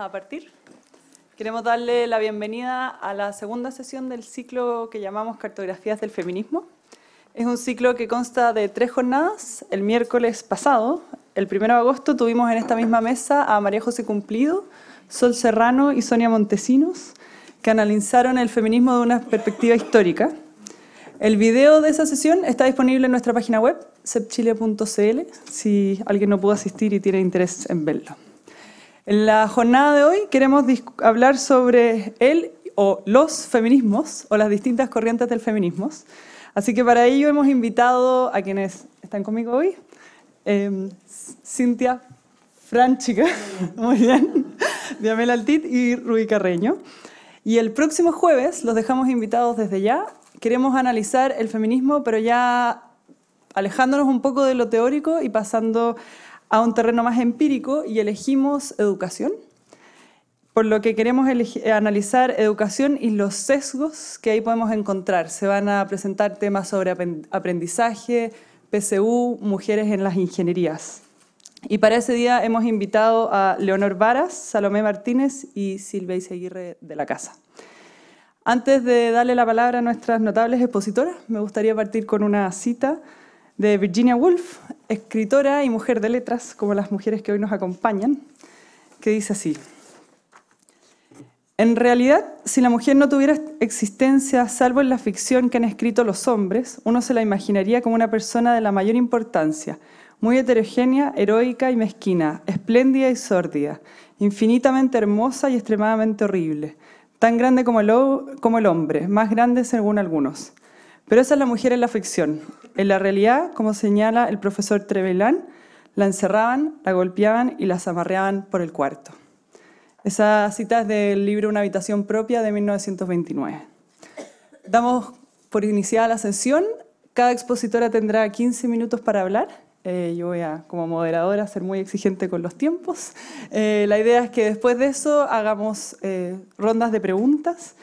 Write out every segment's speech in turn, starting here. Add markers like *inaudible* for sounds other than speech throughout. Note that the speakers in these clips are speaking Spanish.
a partir. Queremos darle la bienvenida a la segunda sesión del ciclo que llamamos Cartografías del Feminismo. Es un ciclo que consta de tres jornadas. El miércoles pasado, el 1 de agosto, tuvimos en esta misma mesa a María José Cumplido, Sol Serrano y Sonia Montesinos, que analizaron el feminismo de una perspectiva histórica. El video de esa sesión está disponible en nuestra página web, sepchile.cl, si alguien no pudo asistir y tiene interés en verlo. En la jornada de hoy queremos hablar sobre el o los feminismos o las distintas corrientes del feminismo. Así que para ello hemos invitado a quienes están conmigo hoy. Eh, Cintia Franchica, *laughs* muy bien, Diamel Altit y Rui Carreño. Y el próximo jueves los dejamos invitados desde ya. Queremos analizar el feminismo, pero ya alejándonos un poco de lo teórico y pasando a un terreno más empírico y elegimos educación, por lo que queremos analizar educación y los sesgos que ahí podemos encontrar. Se van a presentar temas sobre aprendizaje, PSU, mujeres en las ingenierías. Y para ese día hemos invitado a Leonor Varas, Salomé Martínez y Silvia Iseguirre de la Casa. Antes de darle la palabra a nuestras notables expositoras, me gustaría partir con una cita de Virginia Woolf, escritora y mujer de letras, como las mujeres que hoy nos acompañan, que dice así. En realidad, si la mujer no tuviera existencia salvo en la ficción que han escrito los hombres, uno se la imaginaría como una persona de la mayor importancia, muy heterogénea, heroica y mezquina, espléndida y sórdida, infinitamente hermosa y extremadamente horrible, tan grande como el, como el hombre, más grande según algunos. Pero esa es la mujer en la ficción. En la realidad, como señala el profesor Trevelán, la encerraban, la golpeaban y la amarreaban por el cuarto. Esa cita es del libro Una habitación propia de 1929. Damos por iniciada la sesión. Cada expositora tendrá 15 minutos para hablar. Eh, yo voy a, como moderadora, ser muy exigente con los tiempos. Eh, la idea es que después de eso hagamos eh, rondas de preguntas.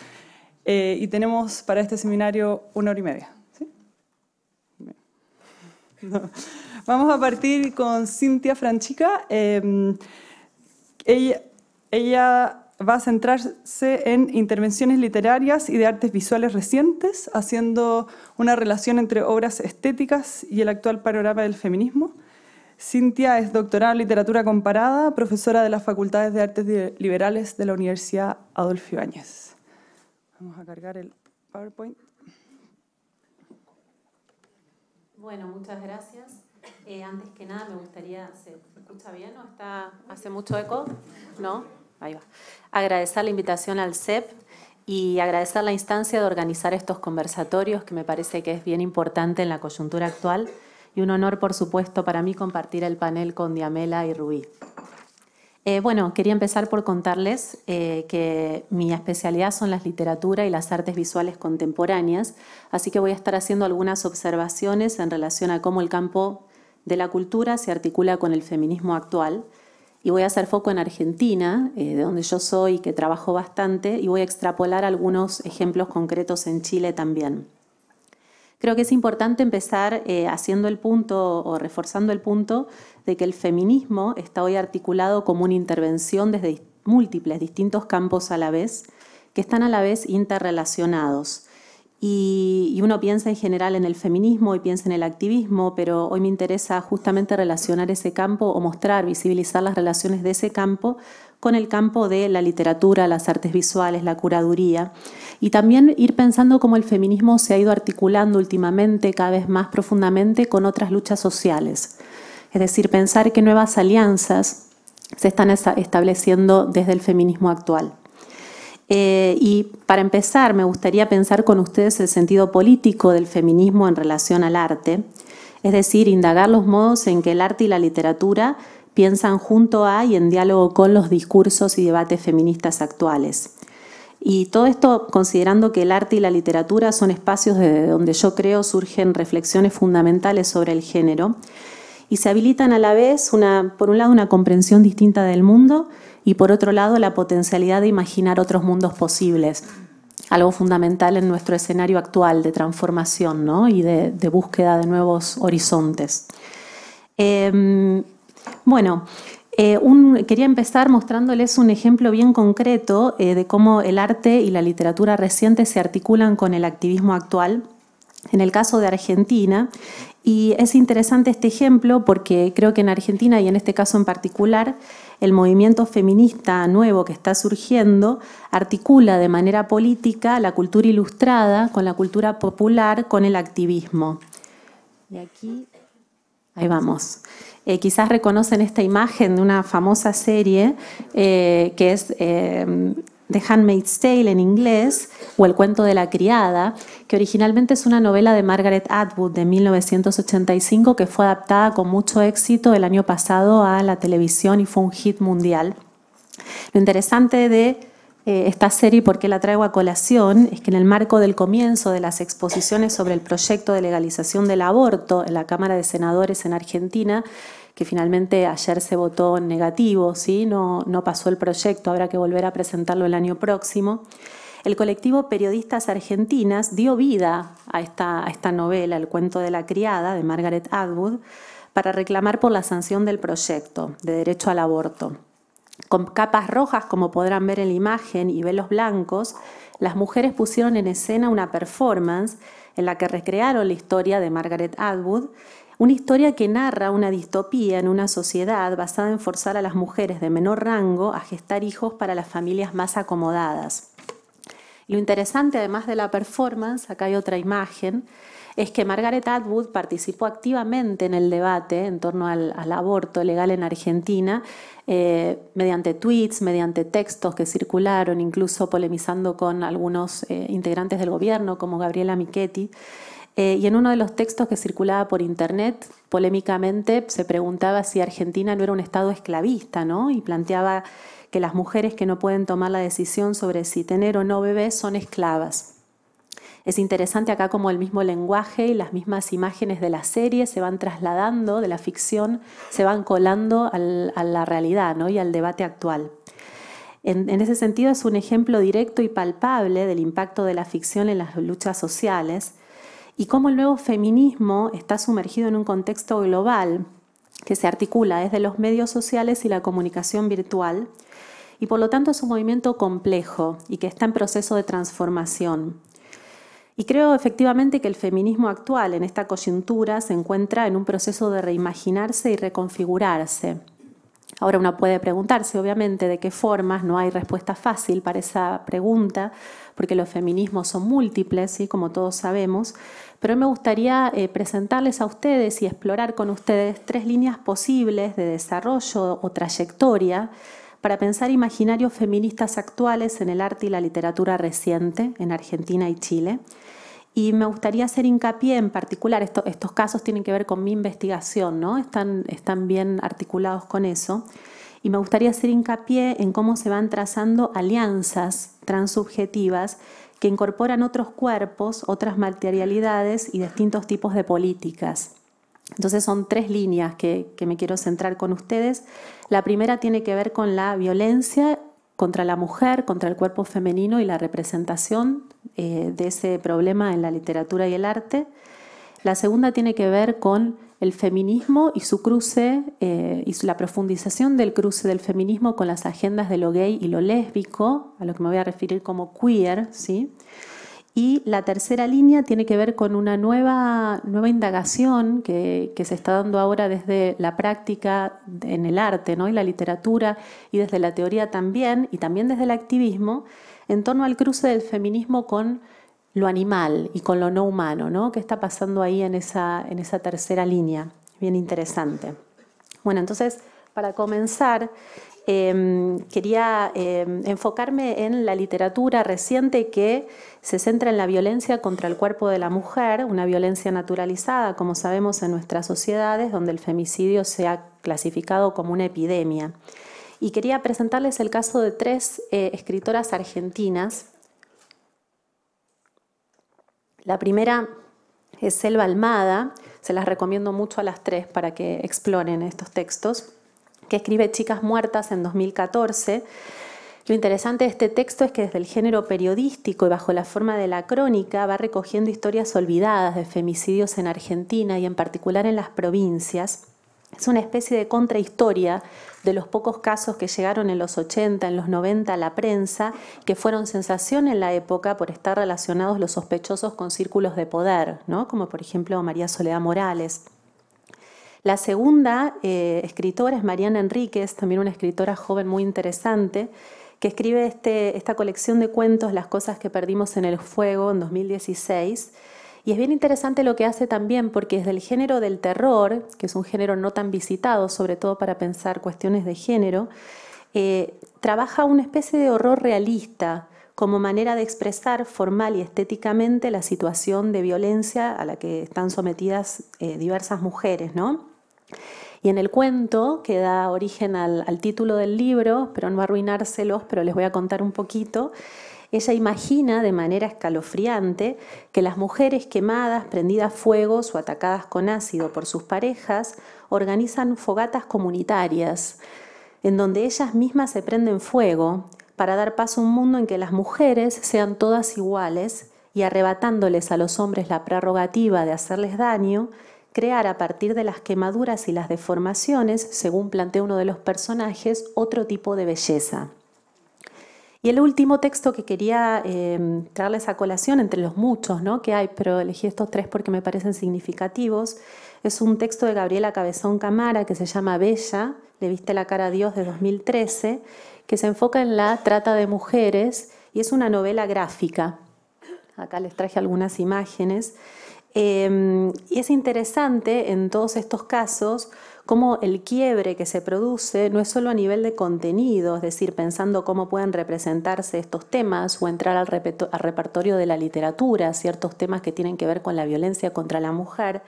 Eh, y tenemos para este seminario una hora y media. *laughs* Vamos a partir con Cintia Franchica. Em, ella, va a centrarse en intervenciones literarias y de artes visuales recientes, haciendo una relación entre obras estéticas y el actual panorama del feminismo. Cintia es doctora en literatura comparada, profesora de las Facultades de Artes Liberales de la Universidad Adolfo Ibáñez. Vamos a cargar el PowerPoint. Bueno, muchas gracias. Eh, antes que nada, me gustaría, ¿se escucha bien o está, hace mucho eco? ¿No? Ahí va. Agradecer la invitación al CEP y agradecer la instancia de organizar estos conversatorios, que me parece que es bien importante en la coyuntura actual. Y un honor, por supuesto, para mí compartir el panel con Diamela y Rubí. Eh, bueno, quería empezar por contarles eh, que mi especialidad son las literatura y las artes visuales contemporáneas, así que voy a estar haciendo algunas observaciones en relación a cómo el campo de la cultura se articula con el feminismo actual. Y voy a hacer foco en Argentina, eh, de donde yo soy, y que trabajo bastante, y voy a extrapolar algunos ejemplos concretos en Chile también. Creo que es importante empezar eh, haciendo el punto o reforzando el punto de que el feminismo está hoy articulado como una intervención desde múltiples, distintos campos a la vez, que están a la vez interrelacionados. Y, y, uno piensa en general en el feminismo y piensa en el activismo, pero hoy me interesa justamente relacionar ese campo o mostrar, visibilizar las relaciones de ese campo con el campo de la literatura, las artes visuales, la curaduría, y también ir pensando cómo el feminismo se ha ido articulando últimamente cada vez más profundamente con otras luchas sociales. Es decir, pensar qué nuevas alianzas se están estableciendo desde el feminismo actual. Eh, y para empezar, me gustaría pensar con ustedes el sentido político del feminismo en relación al arte, es decir, indagar los modos en que el arte y la literatura piensan junto a y en diálogo con los discursos y debates feministas actuales. Y todo esto considerando que el arte y la literatura son espacios desde donde yo creo surgen reflexiones fundamentales sobre el género y se habilitan a la vez, una, por un lado, una comprensión distinta del mundo y por otro lado, la potencialidad de imaginar otros mundos posibles, algo fundamental en nuestro escenario actual de transformación y de, búsqueda de nuevos horizontes. Em, bueno, eh, quería empezar mostrándoles un ejemplo bien concreto eh, de cómo el arte y la literatura reciente se articulan con el activismo actual. En el caso de Argentina, y es interesante este ejemplo porque creo que en Argentina y en este caso en particular, el movimiento feminista nuevo que está surgiendo articula de manera política la cultura ilustrada con la cultura popular, con el activismo. Y aquí, ahí vamos. Eh, quizás reconocen esta imagen de una famosa serie eh, que es eh, The Handmaid's Tale en inglés, o El cuento de la criada, que originalmente es una novela de Margaret Atwood de 1985 que fue adaptada con mucho éxito el año pasado a la televisión y fue un hit mundial. Lo interesante de eh, esta serie, por qué la traigo a colación, es que en el marco del comienzo de las exposiciones sobre el proyecto de legalización del aborto en la Cámara de Senadores en Argentina, que finalmente ayer se votó negativo, ¿sí? no, pasó el proyecto, habrá que volver a presentarlo el año próximo. El colectivo Periodistas Argentinas dio vida a esta, a esta novela, El cuento de la criada, de Margaret Atwood, para reclamar por la sanción del proyecto de derecho al aborto con capas rojas, como podrán ver en la imagen, y velos blancos, las mujeres pusieron en escena una performance en la que recrearon la historia de Margaret Atwood, una historia que narra una distopía en una sociedad basada en forzar a las mujeres de menor rango a gestar hijos para las familias más acomodadas. Lo interesante, además de la performance, acá hay otra imagen, es que Margaret Atwood participó activamente en el debate en torno al, aborto legal en Argentina, eh, mediante tweets, mediante textos que circularon, incluso polemizando con algunos eh, integrantes del gobierno, como Gabriela Michetti. Eh, y en uno de los textos que circulaba por internet, polémicamente se preguntaba si Argentina no era un estado esclavista, ¿no? Y planteaba que las mujeres que no pueden tomar la decisión sobre si tener o no bebés son esclavas. Es interesante acá como el mismo lenguaje y las mismas imágenes de la serie se van trasladando de la ficción, se van colando a la realidad ¿no? y al debate actual. En, en, ese sentido es un ejemplo directo y palpable del impacto de la ficción en las luchas sociales y cómo el nuevo feminismo está sumergido en un contexto global que se articula desde los medios sociales y la comunicación virtual y por lo tanto es un movimiento complejo y que está en proceso de transformación. Y creo efectivamente que el feminismo actual en esta coyuntura se encuentra en un proceso de reimaginarse y reconfigurarse. Ahora uno puede preguntarse, obviamente, de qué formas, no hay respuesta fácil para esa pregunta, porque los feminismos son múltiples, y como todos sabemos, pero me gustaría eh, presentarles a ustedes y explorar con ustedes tres líneas posibles de desarrollo o trayectoria para pensar imaginarios feministas actuales en el arte y la literatura reciente en Argentina y Chile y me gustaría hacer hincapié en particular, estos casos tienen que ver con mi investigación, ¿no? Están, están bien articulados con eso. Y me gustaría hacer hincapié en cómo se van trazando alianzas transubjetivas que incorporan otros cuerpos, otras materialidades y distintos tipos de políticas. Entonces son tres líneas que, que me quiero centrar con ustedes. La primera tiene que ver con la violencia contra la mujer, contra el cuerpo femenino y la representación eh, de ese problema en la literatura y el arte. La segunda tiene que ver con el feminismo y su cruce eh, y la profundización del cruce del feminismo con las agendas de lo gay y lo lésbico, a lo que me voy a referir como queer, ¿sí? Y la tercera línea tiene que ver con una nueva, nueva indagación que, se está dando ahora desde la práctica en el arte ¿no? y la literatura y desde la teoría también y también desde el activismo en torno al cruce del feminismo con lo animal y con lo no humano, ¿no? ¿Qué está pasando ahí en esa, en esa tercera línea? Bien interesante. Bueno, entonces, para comenzar, Em, quería em, enfocarme en la literatura reciente que se centra en la violencia contra el cuerpo de la mujer, una violencia naturalizada, como sabemos, en nuestras sociedades, donde el femicidio se ha clasificado como una epidemia. Y quería presentarles el caso de tres eh, escritoras argentinas. La primera es Selva Almada, se las recomiendo mucho a las tres para que exploren estos textos que escribe Chicas Muertas en 2014. Lo interesante de este texto es que desde el género periodístico y bajo la forma de la crónica va recogiendo historias olvidadas de femicidios en Argentina y en particular en las provincias. Es una especie de contrahistoria de los pocos casos que llegaron en los 80, en los 90 a la prensa, que fueron sensación en la época por estar relacionados los sospechosos con círculos de poder, ¿no? como por ejemplo María Soledad Morales. La segunda eh, escritora es Mariana Enríquez, también una escritora joven muy interesante, que escribe este, esta colección de cuentos, Las cosas que perdimos en el fuego, en 2016. Y es bien interesante lo que hace también, porque es del género del terror, que es un género no tan visitado, sobre todo para pensar cuestiones de género, eh, trabaja una especie de horror realista como manera de expresar formal y estéticamente la situación de violencia a la que están sometidas eh, diversas mujeres, ¿no? Y en el cuento que da origen al, título del libro, pero no arruinárselos, pero les voy a contar un poquito, ella imagina de manera escalofriante que las mujeres quemadas, prendidas fuegos o atacadas con ácido por sus parejas organizan fogatas comunitarias, en donde ellas mismas se prenden fuego, para dar paso a un mundo en que las mujeres sean todas iguales y arrebatándoles a los hombres la prerrogativa de hacerles daño, crear a partir de las quemaduras y las deformaciones, según plantea uno de los personajes, otro tipo de belleza. Y el último texto que quería eh, traerles a colación, entre los muchos ¿no? que hay, pero elegí estos tres porque me parecen significativos, es un texto de Gabriela Cabezón Camara que se llama Bella, le viste la cara a Dios de 2013, que se enfoca en la trata de mujeres y es una novela gráfica. Acá les traje algunas imágenes. Em, y es interesante en todos estos casos cómo el quiebre que se produce no es solo a nivel de contenido, es decir, pensando cómo pueden representarse estos temas o entrar al, al repertorio de la literatura, ciertos temas que tienen que ver con la violencia contra la mujer,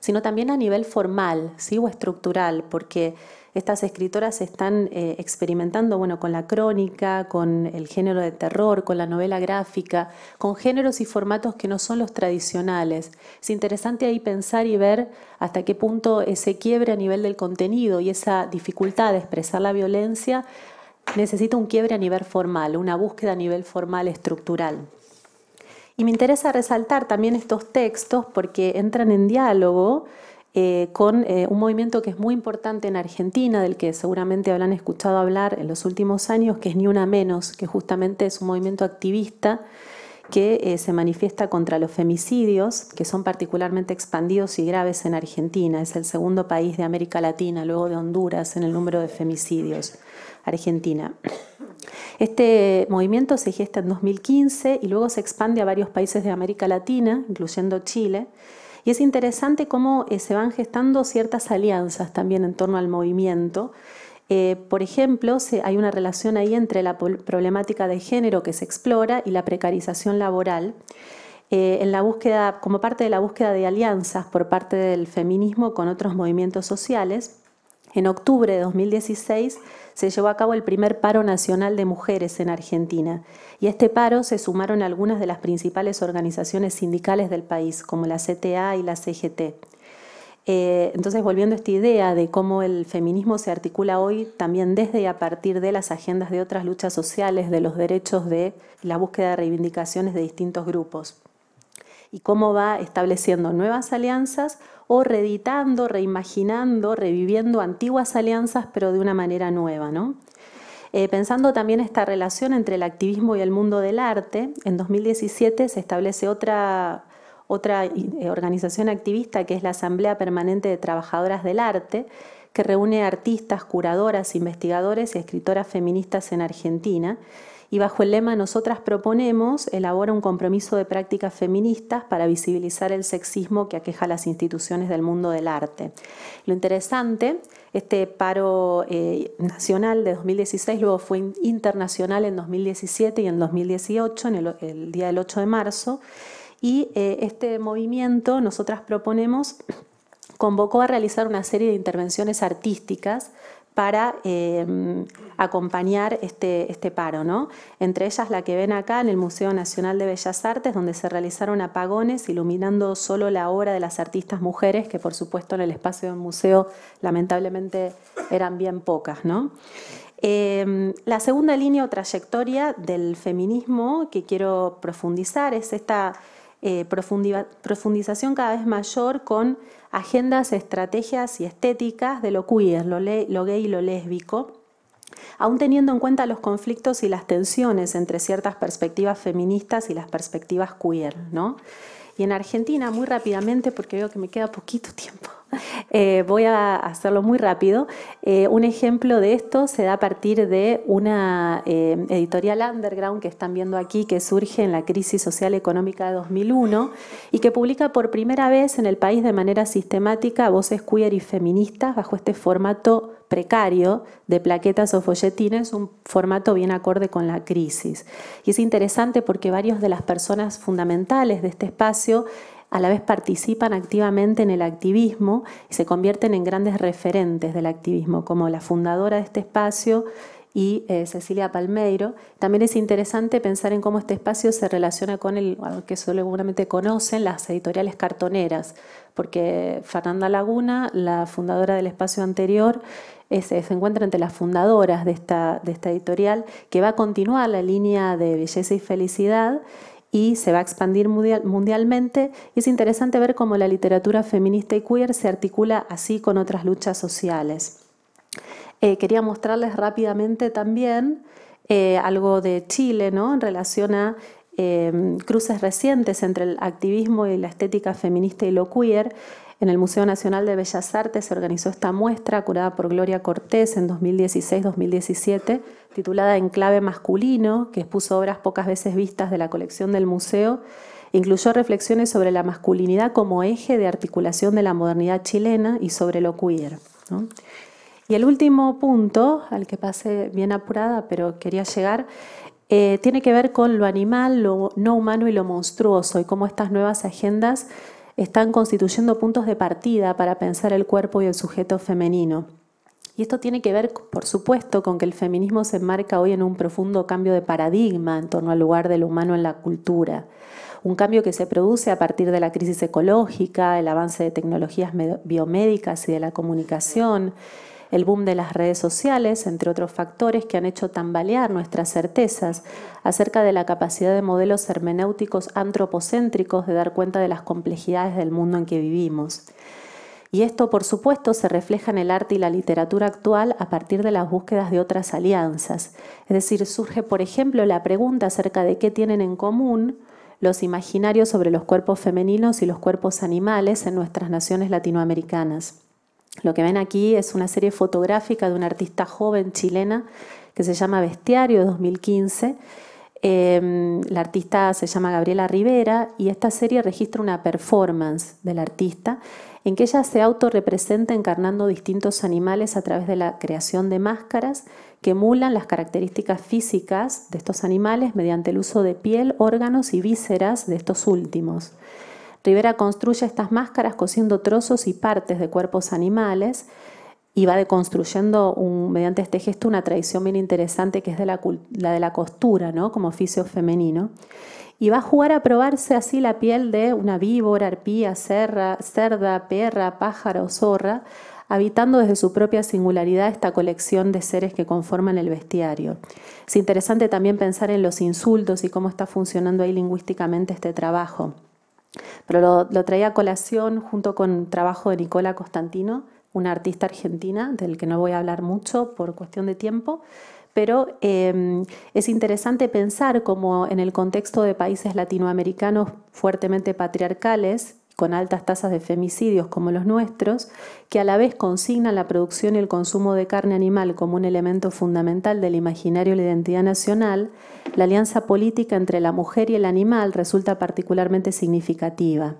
sino también a nivel formal ¿sí? o estructural, porque estas escritoras están eh, experimentando bueno, con la crónica, con el género de terror, con la novela gráfica, con géneros y formatos que no son los tradicionales. Es interesante ahí pensar y ver hasta qué punto ese quiebre a nivel del contenido y esa dificultad de expresar la violencia necesita un quiebre a nivel formal, una búsqueda a nivel formal estructural. Y me interesa resaltar también estos textos porque entran en diálogo eh, con eh, un movimiento que es muy importante en Argentina, del que seguramente habrán escuchado hablar en los últimos años, que es Ni Una Menos, que justamente es un movimiento activista que eh, se manifiesta contra los femicidios, que son particularmente expandidos y graves en Argentina. Es el segundo país de América Latina, luego de Honduras, en el número de femicidios. Argentina. Este movimiento se gesta en 2015 y luego se expande a varios países de América Latina, incluyendo Chile. Y es interesante cómo eh, se van gestando ciertas alianzas también en torno al movimiento. Eh, por ejemplo, hay una relación ahí entre la problemática de género que se explora y la precarización laboral. Eh, en la búsqueda, como parte de la búsqueda de alianzas por parte del feminismo con otros movimientos sociales, en octubre de 2016 se llevó a cabo el primer paro nacional de mujeres en Argentina, y a este paro se sumaron algunas de las principales organizaciones sindicales del país, como la CTA y la CGT. Eh, entonces, volviendo a esta idea de cómo el feminismo se articula hoy también desde y a partir de las agendas de otras luchas sociales, de los derechos de la búsqueda de reivindicaciones de distintos grupos, y cómo va estableciendo nuevas alianzas o reeditando, reimaginando, reviviendo antiguas alianzas, pero de una manera nueva, ¿no? Eh, pensando también esta relación entre el activismo y el mundo del arte, en 2017 se establece otra, otra eh, organización activista que es la Asamblea Permanente de Trabajadoras del Arte, que reúne artistas, curadoras, investigadores y escritoras feministas en Argentina y bajo el lema Nosotras proponemos, elabora un compromiso de prácticas feministas para visibilizar el sexismo que aqueja las instituciones del mundo del arte. Lo interesante, este paro eh, nacional de 2016 luego fue internacional en 2017 y en 2018, en el, día del 8 de marzo, y eh, este movimiento Nosotras proponemos convocó a realizar una serie de intervenciones artísticas para em, acompañar este, este paro. ¿no? Entre ellas la que ven acá en el Museo Nacional de Bellas Artes, donde se realizaron apagones iluminando solo la obra de las artistas mujeres, que por supuesto en el espacio del museo lamentablemente eran bien pocas. ¿no? Em, la segunda línea o trayectoria del feminismo que quiero profundizar es esta eh, profundización cada vez mayor con agendas, estrategias y estéticas de lo queer, lo, gay y lo lésbico, aún teniendo en cuenta los conflictos y las tensiones entre ciertas perspectivas feministas y las perspectivas queer, ¿no? Y en Argentina, muy rápidamente, porque veo que me queda poquito tiempo, *laughs* Eh, voy a hacerlo muy rápido. Eh, un ejemplo de esto se da a partir de una eh, editorial underground que están viendo aquí, que surge en la crisis social económica de 2001 y que publica por primera vez en el país de manera sistemática voces queer y feministas bajo este formato precario de plaquetas o folletines, un formato bien acorde con la crisis. Y es interesante porque varias de las personas fundamentales de este espacio a la vez participan activamente en el activismo y se convierten en grandes referentes del activismo, como la fundadora de este espacio y eh, Cecilia Palmeiro. También es interesante pensar en cómo este espacio se relaciona con el, que seguramente conocen, las editoriales cartoneras, porque Fernanda Laguna, la fundadora del espacio anterior, eh, se encuentra entre las fundadoras de esta editorial, que va a continuar la línea de belleza y felicidad y se va a expandir mundialmente. Y es interesante ver cómo la literatura feminista y queer se articula así con otras luchas sociales. Eh, quería mostrarles rápidamente también eh, algo de Chile ¿no? en relación a eh, cruces recientes entre el activismo y la estética feminista y lo queer. En el Museo Nacional de Bellas Artes se organizó esta muestra curada por Gloria Cortés en 2016-2017, titulada Enclave Masculino, que expuso obras pocas veces vistas de la colección del museo. Incluyó reflexiones sobre la masculinidad como eje de articulación de la modernidad chilena y sobre lo queer. Y el último punto, al que pasé bien apurada, pero quería llegar, eh, tiene que ver con lo animal, lo no humano y lo monstruoso, y cómo estas nuevas agendas están constituyendo puntos de partida para pensar el cuerpo y el sujeto femenino. Y esto tiene que ver, por supuesto, con que el feminismo se enmarca hoy en un profundo cambio de paradigma en torno al lugar del humano en la cultura. Un cambio que se produce a partir de la crisis ecológica, el avance de tecnologías biomédicas y de la comunicación, el boom de las redes sociales, entre otros factores que han hecho tambalear nuestras certezas acerca de la capacidad de modelos hermenéuticos antropocéntricos de dar cuenta de las complejidades del mundo en que vivimos. Y esto, por supuesto, se refleja en el arte y la literatura actual a partir de las búsquedas de otras alianzas. Es decir, surge, por ejemplo, la pregunta acerca de qué tienen en común los imaginarios sobre los cuerpos femeninos y los cuerpos animales en nuestras naciones latinoamericanas. Lo que ven aquí es una serie fotográfica de una artista joven chilena que se llama Bestiario 2015. Em, la artista se llama Gabriela Rivera y esta serie registra una performance del artista en que ella se autorrepresenta encarnando distintos animales a través de la creación de máscaras que emulan las características físicas de estos animales mediante el uso de piel, órganos y vísceras de estos últimos. Rivera construye estas máscaras cosiendo trozos y partes de cuerpos animales y va deconstruyendo mediante este gesto una tradición bien interesante que es la, de la costura, ¿no? como oficio femenino. Y va a jugar a probarse así la piel de una víbora, arpía, cerda, perra, pájaro, zorra, habitando desde su propia singularidad esta colección de seres que conforman el bestiario. Es interesante también pensar en los insultos y cómo está funcionando ahí lingüísticamente este trabajo. Pero lo, traía a colación junto con trabajo de Nicola Constantino, una artista argentina del que no voy a hablar mucho por cuestión de tiempo, pero em, es interesante pensar como en el contexto de países latinoamericanos fuertemente patriarcales, con altas tasas de femicidios como los nuestros, que a la vez consignan la producción y el consumo de carne animal como un elemento fundamental del imaginario de la identidad nacional, la alianza política entre la mujer y el animal resulta particularmente significativa.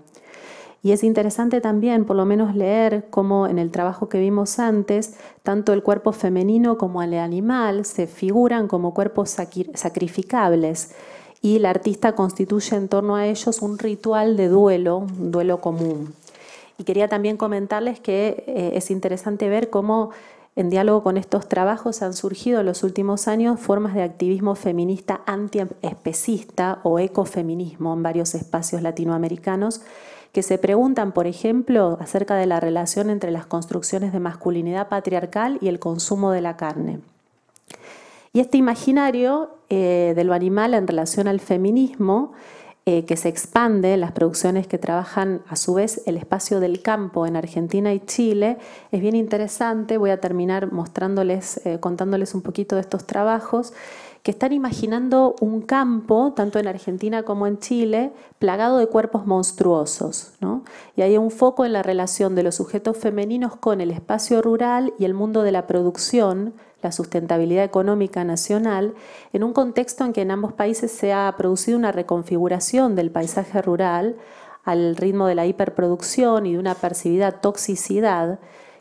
Y es interesante también, por lo menos, leer cómo en el trabajo que vimos antes, tanto el cuerpo femenino como el animal se figuran como cuerpos sacrificables y la artista constituye en torno a ellos un ritual de duelo, duelo común. Y quería también comentarles que eh, es interesante ver cómo en diálogo con estos trabajos han surgido en los últimos años formas de activismo feminista antiespecista o ecofeminismo en varios espacios latinoamericanos que se preguntan, por ejemplo, acerca de la relación entre las construcciones de masculinidad patriarcal y el consumo de la carne. Y este imaginario eh, de lo animal en relación al feminismo, eh, que se expande en las producciones que trabajan a su vez el espacio del campo en Argentina y Chile, es bien interesante. Voy a terminar mostrándoles, eh, contándoles un poquito de estos trabajos que están imaginando un campo, tanto en Argentina como en Chile, plagado de cuerpos monstruosos. Y hay un foco en la relación de los sujetos femeninos con el espacio rural y el mundo de la producción, la sustentabilidad económica nacional en un contexto en que en ambos países se ha producido una reconfiguración del paisaje rural al ritmo de la hiperproducción y de una percibida toxicidad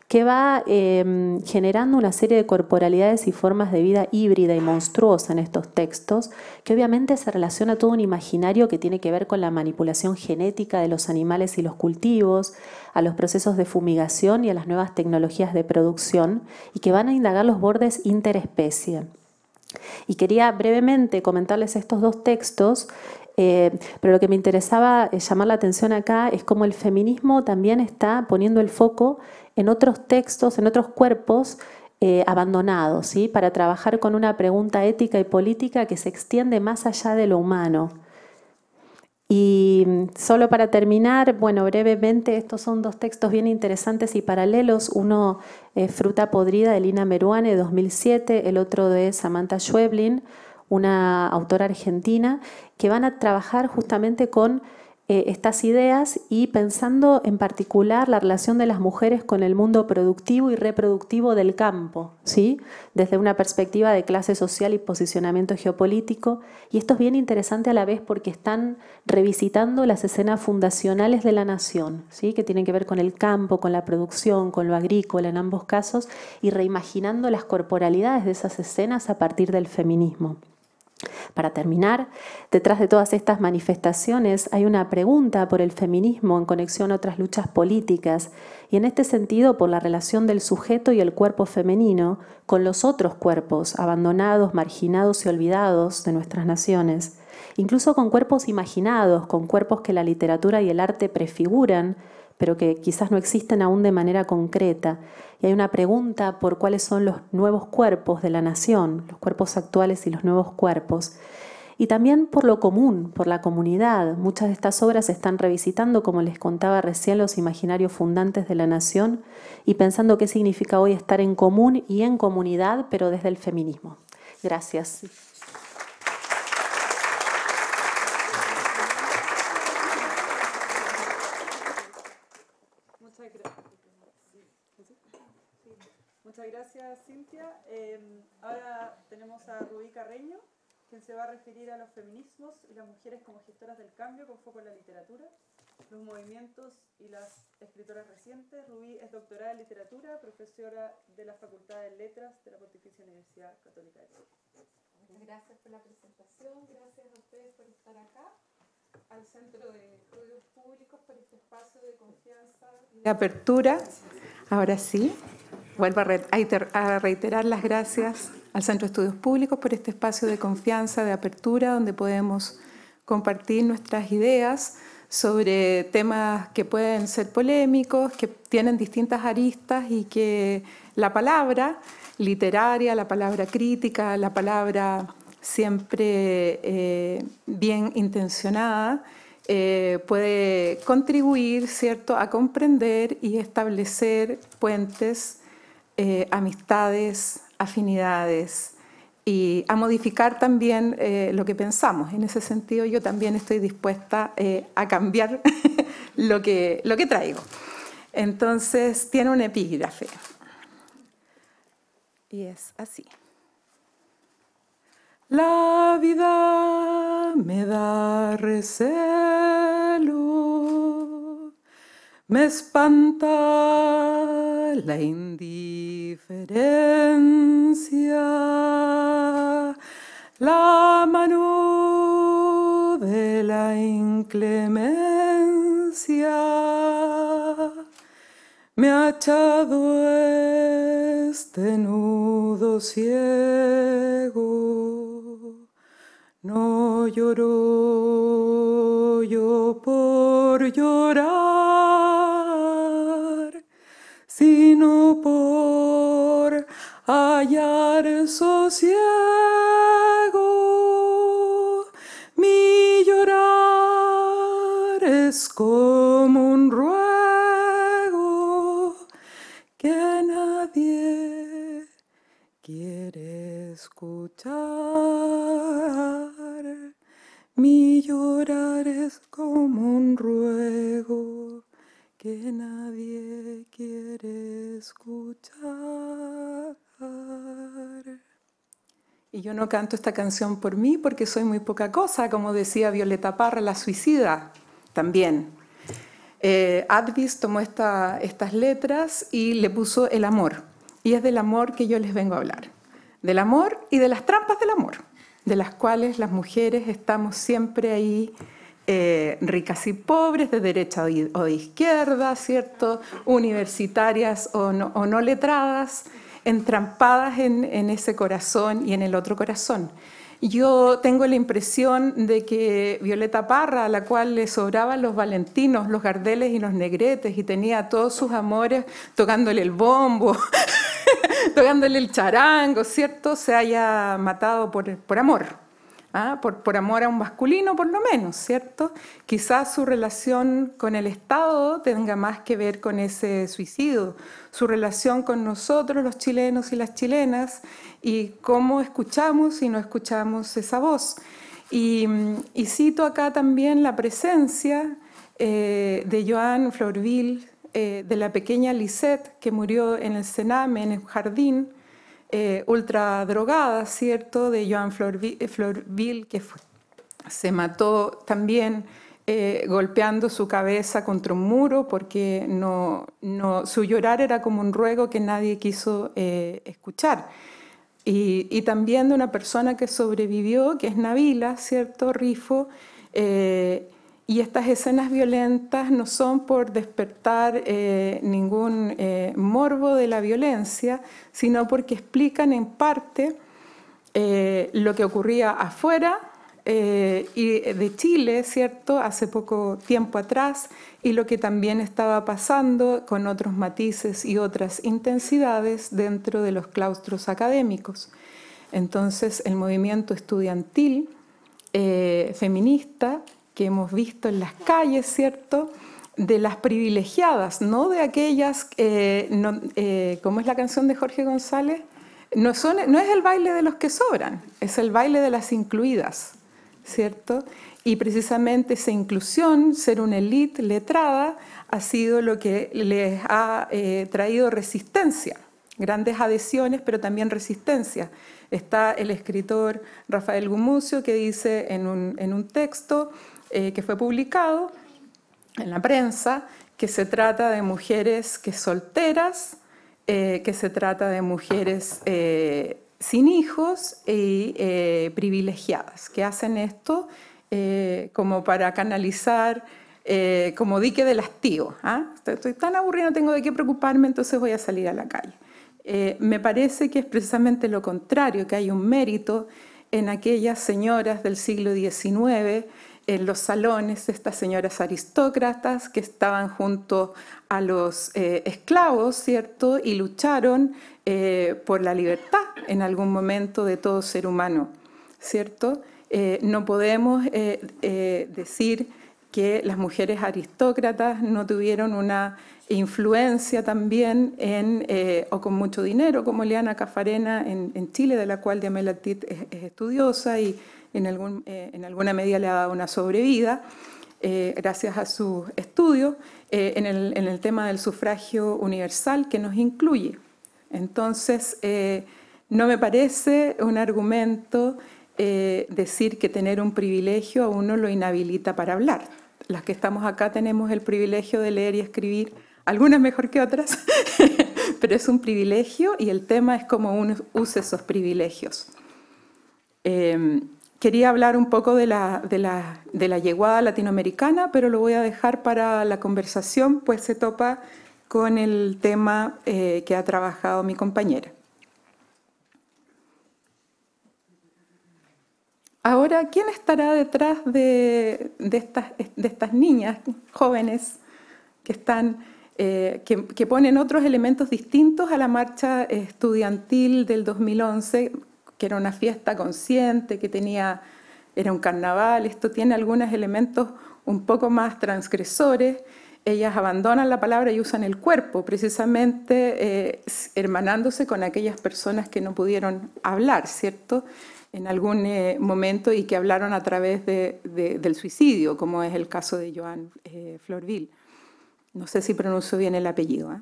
que va em, generando una serie de corporalidades y formas de vida híbrida y monstruosa en estos textos, que obviamente se relaciona a todo un imaginario que tiene que ver con la manipulación genética de los animales y los cultivos, a los procesos de fumigación y a las nuevas tecnologías de producción, y que van a indagar los bordes interespecie. Y quería brevemente comentarles estos dos textos, eh, pero lo que me interesaba eh, llamar la atención acá es cómo el feminismo también está poniendo el foco en otros textos, en otros cuerpos eh, abandonados, ¿sí? para trabajar con una pregunta ética y política que se extiende más allá de lo humano. Y mm, solo para terminar, bueno, brevemente, estos son dos textos bien interesantes y paralelos. Uno, es eh, Fruta Podrida, de Lina Meruane, 2007, el otro de Samantha Schweblin, una autora argentina, que van a trabajar justamente con eh, estas ideas y pensando en particular la relación de las mujeres con el mundo productivo y reproductivo del campo, ¿sí? desde una perspectiva de clase social y posicionamiento geopolítico. Y esto es bien interesante a la vez porque están revisitando las escenas fundacionales de la nación, ¿sí? que tienen que ver con el campo, con la producción, con lo agrícola en ambos casos, y reimaginando las corporalidades de esas escenas a partir del feminismo. Para terminar, detrás de todas estas manifestaciones hay una pregunta por el feminismo en conexión a otras luchas políticas y en este sentido por la relación del sujeto y el cuerpo femenino con los otros cuerpos abandonados, marginados y olvidados de nuestras naciones, incluso con cuerpos imaginados, con cuerpos que la literatura y el arte prefiguran pero que quizás no existen aún de manera concreta. Y hay una pregunta por cuáles son los nuevos cuerpos de la nación, los cuerpos actuales y los nuevos cuerpos. Y también por lo común, por la comunidad. Muchas de estas obras se están revisitando, como les contaba recién, los imaginarios fundantes de la nación y pensando qué significa hoy estar en común y en comunidad, pero desde el feminismo. Gracias. gracias Cintia. Em, ahora tenemos a Rubí Carreño, quien se va a referir a los feminismos y las mujeres como gestoras del cambio con foco en la literatura, los movimientos y las escritoras recientes. Rubí es doctorada en literatura, profesora de la Facultad de Letras de la Pontificia Universidad Católica de Chile. gracias por la presentación, gracias a ustedes por estar acá al Centro de Estudios Públicos por este espacio de confianza y de apertura. Ahora sí. Vuelvo a, reiterar las gracias al Centro de Estudios Públicos por este espacio de confianza, de apertura, donde podemos compartir nuestras ideas sobre temas que pueden ser polémicos, que tienen distintas aristas y que la palabra literaria, la palabra crítica, la palabra siempre eh, bien intencionada, eh, puede contribuir ¿cierto? a comprender y establecer puentes eh, amistades, afinidades y a modificar también eh, lo que pensamos. En ese sentido yo también estoy dispuesta eh, a cambiar *laughs* lo, que, lo que traigo. Entonces tiene un epígrafe. Y es así. La vida me da recelo me espanta la indiferencia, la mano de la inclemencia. Me ha echado este nudo ciego, no lloro yo por llorar. por hallar sosiego. Mi llorar es como un ruego que nadie quiere escuchar. Mi llorar es como un ruego que nadie quiere escuchar. Y yo no canto esta canción por mí porque soy muy poca cosa, como decía Violeta Parra, la suicida también. Eh, Advis tomó estas letras y le puso el amor. Y es del amor que yo les vengo a hablar. Del amor y de las trampas del amor, de las cuales las mujeres estamos siempre ahí eh, ricas y pobres, de derecha o de izquierda, ¿cierto? Universitarias o no, letradas, entrampadas en, ese corazón y en el otro corazón. Yo tengo la impresión de que Violeta Parra, a la cual le sobraban los valentinos, los gardeles y los negretes, y tenía todos sus amores tocándole el bombo, *laughs* tocándole el charango, ¿cierto? Se haya matado por amor. ¿ah? por, amor a un masculino por lo menos, ¿cierto? Quizás su relación con el Estado tenga más que ver con ese suicidio, su relación con nosotros, los chilenos y las chilenas, y cómo escuchamos y no escuchamos esa voz. Y, cito acá también la presencia eh, de Joan Florville, eh, de la pequeña Lisette, que murió en el Sename, en el jardín, eh, ultra drogada, ¿cierto? De Joan eh, Florville, que se mató también eh, golpeando su cabeza contra un muro porque no, su llorar era como un ruego que nadie quiso escuchar. Y, también de una persona que sobrevivió, que es Navila, ¿cierto? Rifo. Eh, y estas escenas violentas no son por despertar eh, ningún eh, morbo de la violencia, sino porque explican en parte eh, lo que ocurría afuera y de Chile, ¿cierto?, hace poco tiempo atrás, y lo que también estaba pasando con otros matices y otras intensidades dentro de los claustros académicos. Entonces, el movimiento estudiantil feminista que hemos visto en las calles, ¿cierto? de las privilegiadas, no de aquellas, eh, eh como es la canción de Jorge González, no, son, no es el baile de los que sobran, es el baile de las incluidas, ¿cierto? Y precisamente esa inclusión, ser una élite letrada, ha sido lo que les ha eh, traído resistencia, grandes adhesiones, pero también resistencia. Está el escritor Rafael Gumucio que dice en un, en un texto, eh, que fue publicado en la prensa, que se trata de mujeres que solteras, eh, que se trata de mujeres eh, sin hijos y privilegiadas, que hacen esto como para canalizar como dique del hastío. ¿ah? Estoy, tan aburrida, tengo de qué preocuparme, entonces voy a salir a la calle. me parece que es precisamente lo contrario, que hay un mérito en aquellas señoras del siglo XIX en los salones estas señoras aristócratas que estaban junto a los eh, esclavos, ¿cierto? Y lucharon eh, por la libertad en algún momento de todo ser humano, ¿cierto? Eh, no podemos decir que las mujeres aristócratas no tuvieron una influencia también en, o con mucho dinero, como Leana Cafarena en, Chile, de la cual Diamela Tit es, es, estudiosa y en, algún, eh, en alguna medida le ha dado una sobrevida. Eh, gracias a su estudio eh, en, el, en, el, tema del sufragio universal que nos incluye. Entonces, no me parece un argumento decir que tener un privilegio a uno lo inhabilita para hablar. Las que estamos acá tenemos el privilegio de leer y escribir, algunas mejor que otras, *laughs* pero es un privilegio y el tema es cómo uno usa esos privilegios. Quería hablar un poco de la, de, yeguada latinoamericana, pero lo voy a dejar para la conversación, pues se topa con el tema eh, que ha trabajado mi compañera. Ahora, ¿quién estará detrás de, estas, de estas, niñas jóvenes que, están, eh, que, que, ponen otros elementos distintos a la marcha estudiantil del 2011, que era una fiesta consciente, que tenía, era un carnaval, esto tiene algunos elementos un poco más transgresores, ellas abandonan la palabra y usan el cuerpo, precisamente eh, hermanándose con aquellas personas que no pudieron hablar, ¿cierto? En algún eh, momento y que hablaron a través de, del suicidio, como es el caso de Joan eh, Florville. No sé si pronuncio bien el apellido,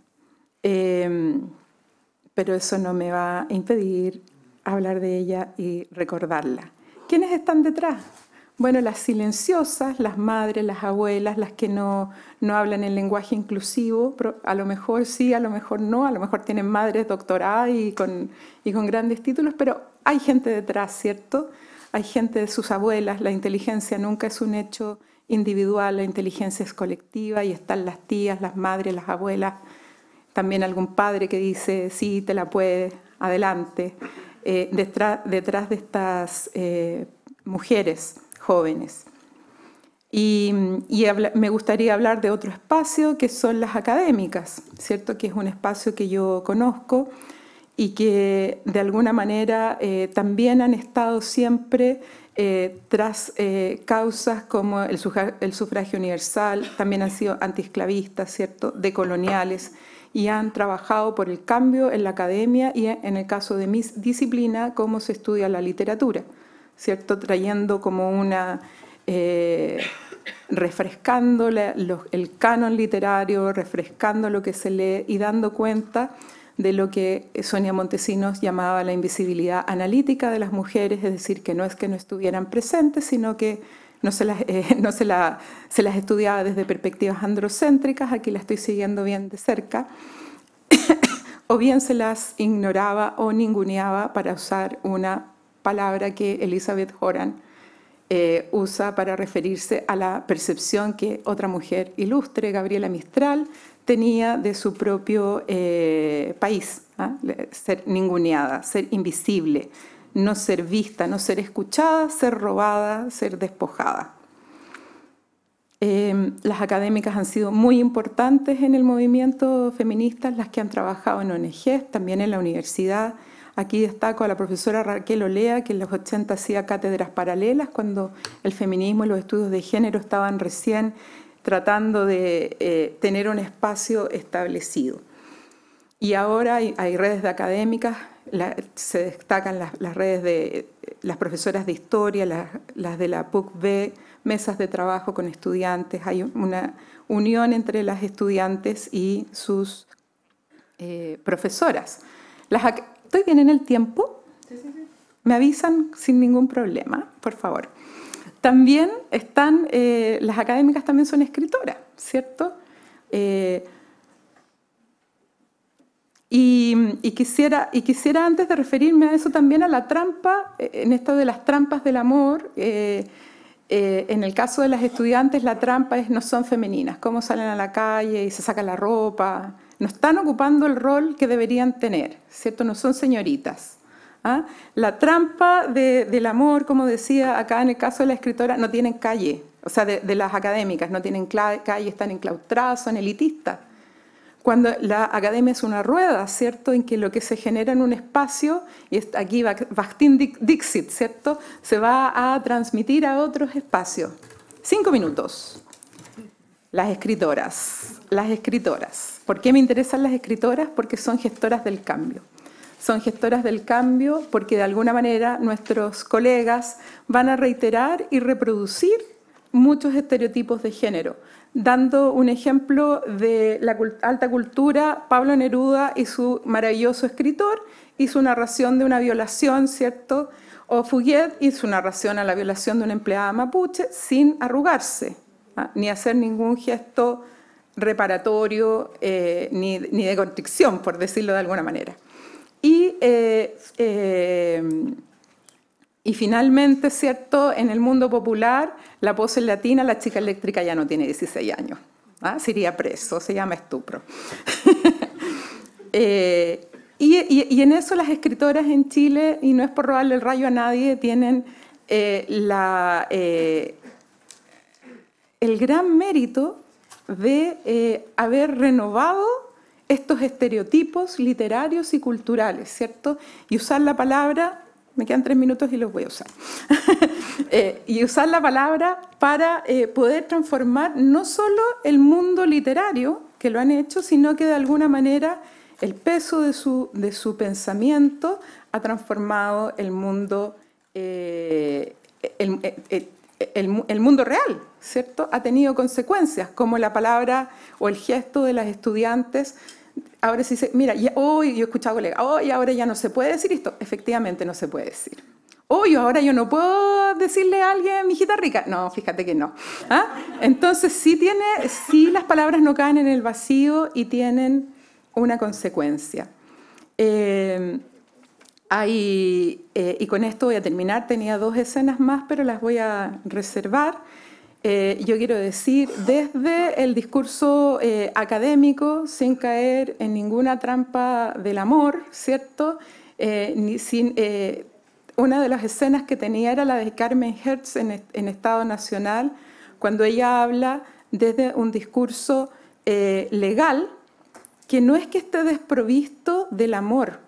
pero eso no me va a impedir hablar de ella y recordarla. ¿Quiénes están detrás? Bueno, las silenciosas, las madres, las abuelas, las que no, no hablan el lenguaje inclusivo, a lo mejor sí, a lo mejor no, a lo mejor tienen madres doctoradas y con, y con grandes títulos, pero hay gente detrás, ¿cierto? Hay gente de sus abuelas, la inteligencia nunca es un hecho individual, la inteligencia es colectiva y están las tías, las madres, las abuelas, también algún padre que dice, sí, te la puedes, adelante. Eh, detrás, de estas eh, mujeres jóvenes. Y, me gustaría hablar de otro espacio que son las académicas, ¿cierto? Que es un espacio que yo conozco y que de alguna manera eh, también han estado siempre tras causas como el, sufragio universal, también han sido antiesclavistas, ¿cierto?, decoloniales y han trabajado por el cambio en la academia y en el caso de mi disciplina, cómo se estudia la literatura, ¿cierto? Trayendo como una... Eh, refrescando el canon literario, refrescando lo que se lee y dando cuenta de lo que Sonia Montesinos llamaba la invisibilidad analítica de las mujeres, es decir, que no es que no estuvieran presentes, sino que no se las, eh, *laughs* no se se las estudiaba desde perspectivas androcéntricas, aquí la estoy siguiendo bien de cerca, *coughs* o bien se las ignoraba o ninguneaba para usar una palabra que Elizabeth Horan eh, usa para referirse a la percepción que otra mujer ilustre, Gabriela Mistral, tenía de su propio eh, país, ¿ah? ser ninguneada, ser invisible, no ser vista, no ser escuchada, ser robada, ser despojada. Em, las académicas han sido muy importantes en el movimiento feminista, las que han trabajado en ONGs, también en la universidad. Aquí destaco a la profesora Raquel Olea, que en los 80 hacía cátedras paralelas cuando el feminismo y los estudios de género estaban recién tratando de eh, tener un espacio establecido. Y ahora hay redes de académicas se destacan las, redes de las profesoras de historia, las, de la PUCB, mesas de trabajo con estudiantes, hay una unión entre las estudiantes y sus eh, profesoras. ¿Estoy bien en el tiempo? Me avisan sin ningún problema, por favor. También están, eh, las académicas también son escritoras, ¿cierto? Eh, y, quisiera, antes de referirme a eso también a la trampa, eh, en esto de las trampas del amor, eh, eh, en el caso de las estudiantes la trampa es no son femeninas, cómo salen a la calle y se sacan la ropa, no están ocupando el rol que deberían tener, ¿cierto? No son señoritas. ¿ah? La trampa del amor, como decía acá en el caso de la escritora, no tienen calle, o sea, de, de las académicas, no tienen calle, están enclaustradas, son elitistas cuando la academia es una rueda, ¿cierto? En que lo que se genera en un espacio, y aquí Bachtin Dixit, ¿cierto? Se va a transmitir a otros espacios. Cinco minutos. Las escritoras, las escritoras. ¿Por qué me interesan las escritoras? Porque son gestoras del cambio son gestoras del cambio porque de alguna manera nuestros colegas van a reiterar y reproducir muchos estereotipos de género, dando un ejemplo de la alta cultura, Pablo Neruda y su maravilloso escritor hizo una narración de una violación, ¿cierto? O Fuguet hizo una narración a la violación de una empleada mapuche sin arrugarse, ¿ah? ni hacer ningún gesto reparatorio eh, ni, de constricción, por decirlo de alguna manera. Y eh, eh, y finalmente, ¿cierto? En el mundo popular, la pose latina, la chica eléctrica ya no tiene 16 años. ¿ah? Sería preso, se llama estupro. *laughs* Eh, y, en eso las escritoras en Chile, y no es por robarle el rayo a nadie, tienen eh, eh, el gran mérito de haber renovado estos estereotipos literarios y culturales, ¿cierto? Y usar la palabra me quedan tres minutos y los voy a usar. *laughs* Eh, y usar la palabra para eh, poder transformar no solo el mundo literario, que lo han hecho, sino que de alguna manera el peso de su, de su pensamiento ha transformado el mundo, eh, el mundo real, ¿cierto? Ha tenido consecuencias, como la palabra o el gesto de las estudiantes ahora se mira, hoy yo he escuchado colegas, hoy ahora ya no se puede decir esto. Efectivamente no se puede decir. Hoy ahora yo no puedo decirle a alguien, mi hijita rica. No, fíjate que no. ¿ah? Entonces sí tiene, sí las palabras no caen en el vacío y tienen una consecuencia. Eh, eh, y con esto voy a terminar. Tenía dos escenas más, pero las voy a reservar. Eh, yo quiero decir, desde el discurso eh, académico, sin caer en ninguna trampa del amor, ¿cierto? Eh, ni sin, una de las escenas que tenía era la de Carmen Hertz en, en Estado Nacional, cuando ella habla desde un discurso legal que no es que esté desprovisto del amor,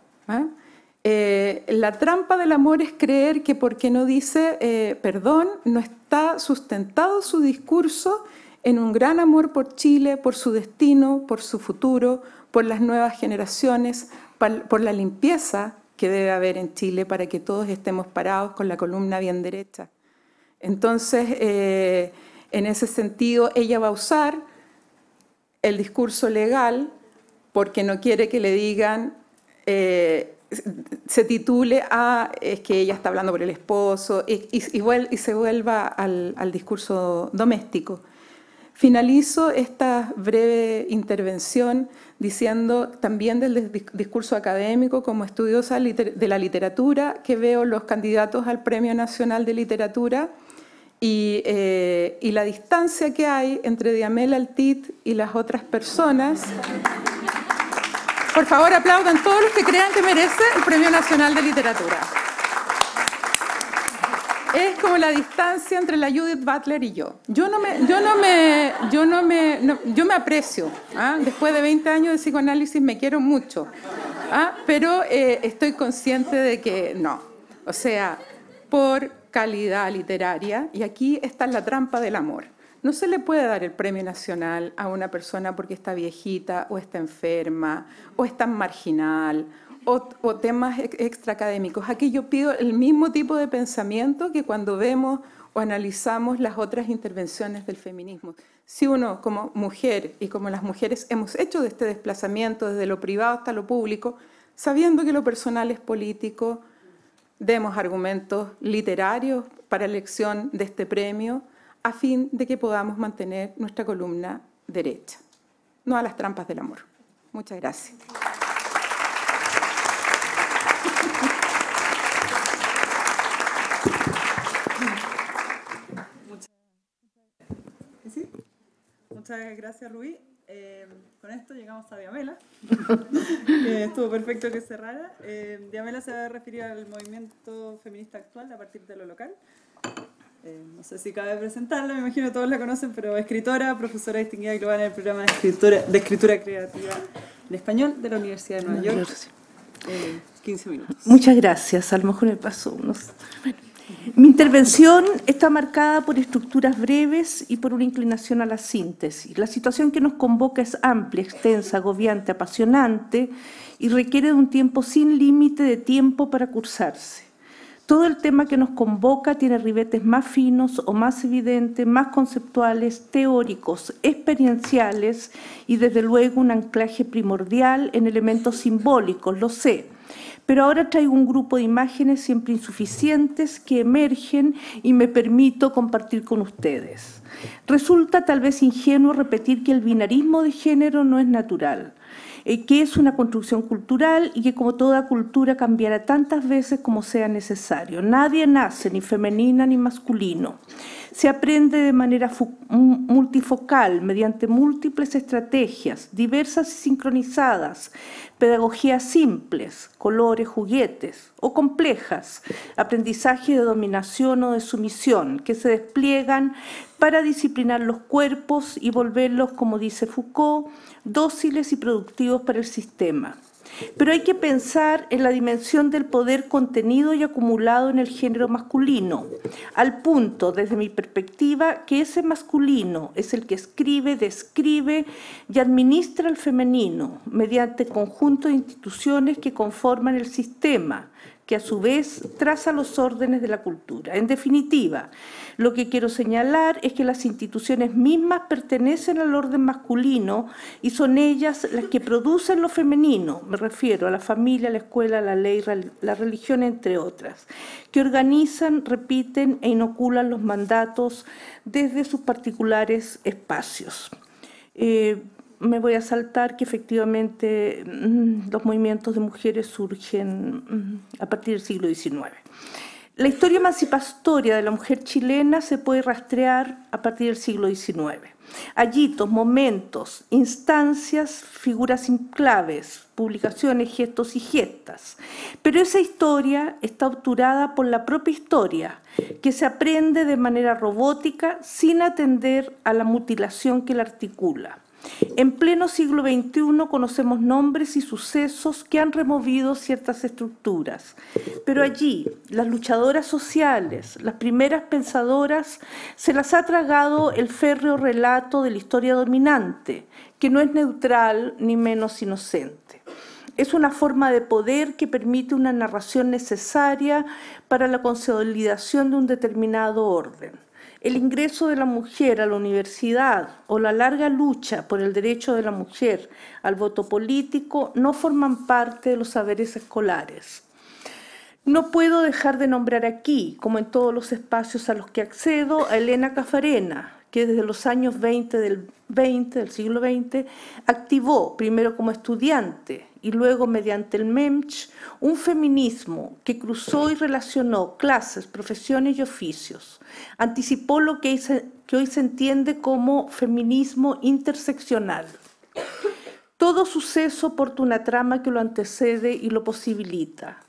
eh, la trampa del amor es creer que porque no dice eh, perdón, no está sustentado su discurso en un gran amor por Chile, por su destino, por su futuro, por las nuevas generaciones, por la limpieza que debe haber en Chile para que todos estemos parados con la columna bien derecha. Entonces, eh, en ese sentido, ella va a usar el discurso legal porque no quiere que le digan se titule a ah, es que ella está hablando por el esposo y, se vuelva al, discurso doméstico. Finalizo esta breve intervención diciendo también del discurso académico como estudiosa de la literatura que veo los candidatos al Premio Nacional de Literatura y, eh, la distancia que hay entre Diamela Altit y las otras personas. Por favor, aplaudan todos los que crean que merece el Premio Nacional de Literatura. Es como la distancia entre la Judith Butler y yo. Yo no me, yo no me, yo no me, yo me aprecio. ¿ah? Después de 20 años de psicoanálisis me quiero mucho. ¿ah? Pero eh, estoy consciente de que no. O sea, por calidad literaria, y aquí está la trampa del amor. No se le puede dar el premio nacional a una persona porque está viejita o está enferma o está marginal o, temas extraacadémicos. Aquí yo pido el mismo tipo de pensamiento que cuando vemos o analizamos las otras intervenciones del feminismo. Si uno como mujer y como las mujeres hemos hecho de este desplazamiento desde lo privado hasta lo público, sabiendo que lo personal es político, demos argumentos literarios para elección de este premio, a fin de que podamos mantener nuestra columna derecha, no a las trampas del amor. Muchas gracias. Muchas gracias, Rubí. Eh, con esto llegamos a Diamela, *laughs* eh, estuvo perfecto que cerrara. Eh, Diamela se va a referir al movimiento feminista actual a partir de lo local. Eh, no sé si cabe presentarla, me imagino todos la conocen, pero escritora, profesora distinguida global en el programa de escritura, de escritura creativa en español de la Universidad de Nueva York. 15 eh, minutos. Muchas gracias, a lo mejor me paso unos... Mi intervención está marcada por estructuras breves y por una inclinación a la síntesis. La situación que nos convoca es amplia, extensa, agobiante, apasionante y requiere de un tiempo sin límite de tiempo para cursarse. Todo el tema que nos convoca tiene ribetes más finos o más evidentes, más conceptuales, teóricos, experienciales y desde luego un anclaje primordial en elementos simbólicos, lo sé pero ahora traigo un grupo de imágenes siempre insuficientes que emergen y me permito compartir con ustedes. Resulta tal vez ingenuo repetir que el binarismo de género no es natural, eh, que es una construcción cultural y que como toda cultura cambiará tantas veces como sea necesario. Nadie nace ni femenina ni masculino. Se aprende de manera multifocal, mediante múltiples estrategias, diversas y sincronizadas, pedagogías simples, colores, juguetes o complejas, aprendizaje de dominación o de sumisión, que se despliegan para disciplinar los cuerpos y volverlos, como dice Foucault, dóciles y productivos para el sistema. Pero hay que pensar en la dimensión del poder contenido y acumulado en el género masculino, al punto, desde mi perspectiva, que ese masculino es el que escribe, describe y administra el femenino mediante conjunto de instituciones que conforman el sistema, que a su vez traza los órdenes de la cultura. En definitiva, lo que quiero señalar es que las instituciones mismas pertenecen al orden masculino y son ellas las que producen lo femenino, me refiero a la familia, la escuela, la ley, la religión, entre otras, que organizan, repiten e inoculan los mandatos desde sus particulares espacios. Eh, me voy a saltar que efectivamente mm, los movimientos de mujeres surgen mm, a partir del siglo XIX. La historia emancipatoria de la mujer chilena se puede rastrear a partir del siglo XIX. Hallitos, momentos, instancias, figuras claves, publicaciones, gestos y gestas. Pero esa historia está obturada por la propia historia, que se aprende de manera robótica sin atender a la mutilación que la articula. En pleno siglo XXI conocemos nombres y sucesos que han removido ciertas estructuras, pero allí las luchadoras sociales, las primeras pensadoras, se las ha tragado el férreo relato de la historia dominante, que no es neutral ni menos inocente. Es una forma de poder que permite una narración necesaria para la consolidación de un determinado orden. El ingreso de la mujer a la universidad o la larga lucha por el derecho de la mujer al voto político no forman parte de los saberes escolares. No puedo dejar de nombrar aquí, como en todos los espacios a los que accedo, a Elena Cafarena, que desde los años 20 del 20, del siglo XX, activó, primero como estudiante y luego mediante el MEMCH, un feminismo que cruzó y relacionó clases, profesiones y oficios. Anticipó lo que, que hoy se entiende como feminismo interseccional. Todo suceso porta una trama que lo antecede y lo posibilita.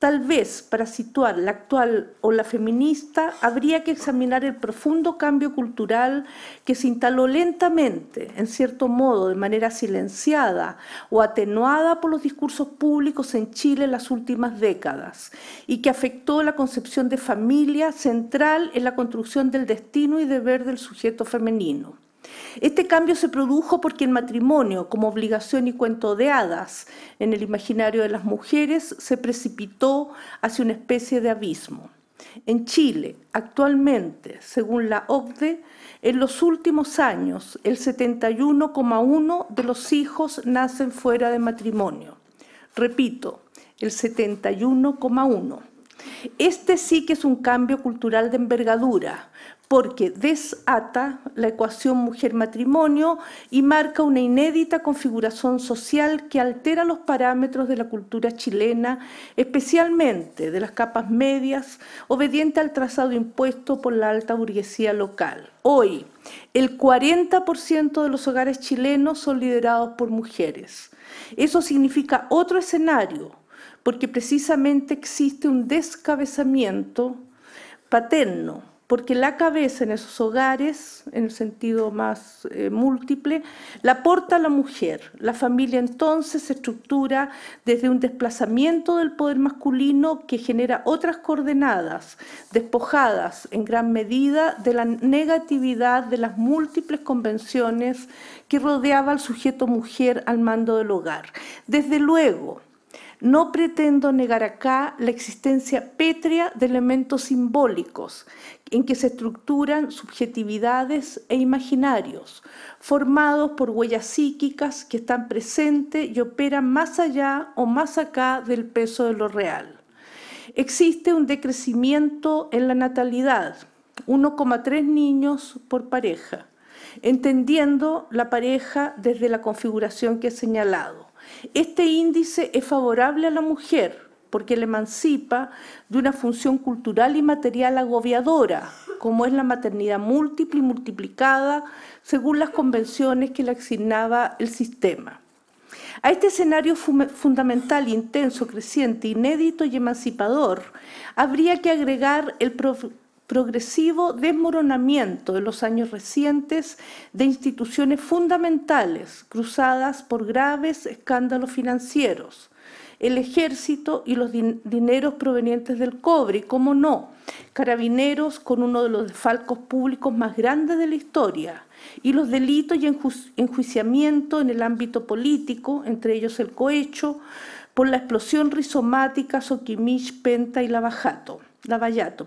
Tal vez para situar la actual o la feminista habría que examinar el profundo cambio cultural que se instaló lentamente, en cierto modo, de manera silenciada o atenuada por los discursos públicos en Chile en las últimas décadas y que afectó la concepción de familia central en la construcción del destino y deber del sujeto femenino. Este cambio se produjo porque el matrimonio, como obligación y cuento de hadas en el imaginario de las mujeres, se precipitó hacia una especie de abismo. En Chile, actualmente, según la OCDE, en los últimos años el 71,1 de los hijos nacen fuera de matrimonio. Repito, el 71,1. Este sí que es un cambio cultural de envergadura, porque desata la ecuación mujer-matrimonio y marca una inédita configuración social que altera los parámetros de la cultura chilena, especialmente de las capas medias, obediente al trazado impuesto por la alta burguesía local. Hoy, el 40% de los hogares chilenos son liderados por mujeres. Eso significa otro escenario, porque precisamente existe un descabezamiento paterno porque la cabeza en esos hogares, en el sentido más eh, múltiple, la porta la mujer. La familia entonces se estructura desde un desplazamiento del poder masculino que genera otras coordenadas, despojadas en gran medida de la negatividad de las múltiples convenciones que rodeaba al sujeto mujer al mando del hogar. Desde luego, no pretendo negar acá la existencia pétrea de elementos simbólicos en que se estructuran subjetividades e imaginarios, formados por huellas psíquicas que están presentes y operan más allá o más acá del peso de lo real. Existe un decrecimiento en la natalidad, 1,3 niños por pareja, entendiendo la pareja desde la configuración que he señalado. Este índice es favorable a la mujer, porque le emancipa de una función cultural y material agobiadora, como es la maternidad múltiple y multiplicada según las convenciones que le asignaba el sistema. A este escenario fundamental, intenso, creciente, inédito y emancipador, habría que agregar el progresivo desmoronamiento de los años recientes de instituciones fundamentales cruzadas por graves escándalos financieros, el ejército y los dineros provenientes del cobre, cómo no, carabineros con uno de los falcos públicos más grandes de la historia, y los delitos y enjuiciamiento en el ámbito político, entre ellos el cohecho, por la explosión rizomática Soquimich, Penta y Lavajato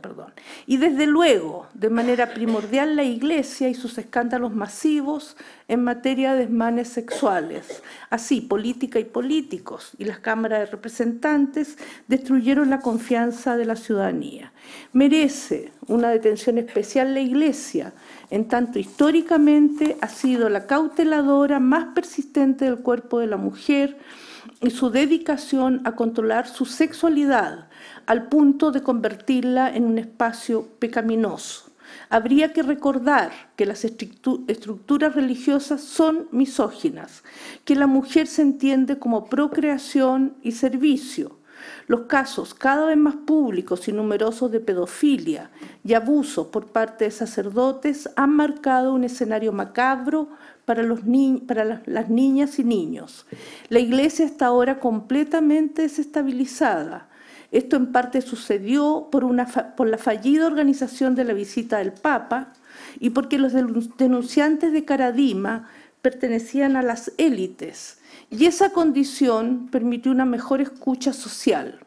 perdón. Y desde luego, de manera primordial, la Iglesia y sus escándalos masivos en materia de desmanes sexuales. Así, política y políticos y las cámaras de representantes destruyeron la confianza de la ciudadanía. Merece una detención especial la Iglesia, en tanto históricamente ha sido la cauteladora más persistente del cuerpo de la mujer, y su dedicación a controlar su sexualidad al punto de convertirla en un espacio pecaminoso. Habría que recordar que las estructuras religiosas son misóginas, que la mujer se entiende como procreación y servicio. Los casos cada vez más públicos y numerosos de pedofilia y abuso por parte de sacerdotes han marcado un escenario macabro para, los ni para las niñas y niños. La iglesia está ahora completamente desestabilizada. Esto en parte sucedió por, una por la fallida organización de la visita del Papa y porque los denunciantes de Caradima pertenecían a las élites y esa condición permitió una mejor escucha social.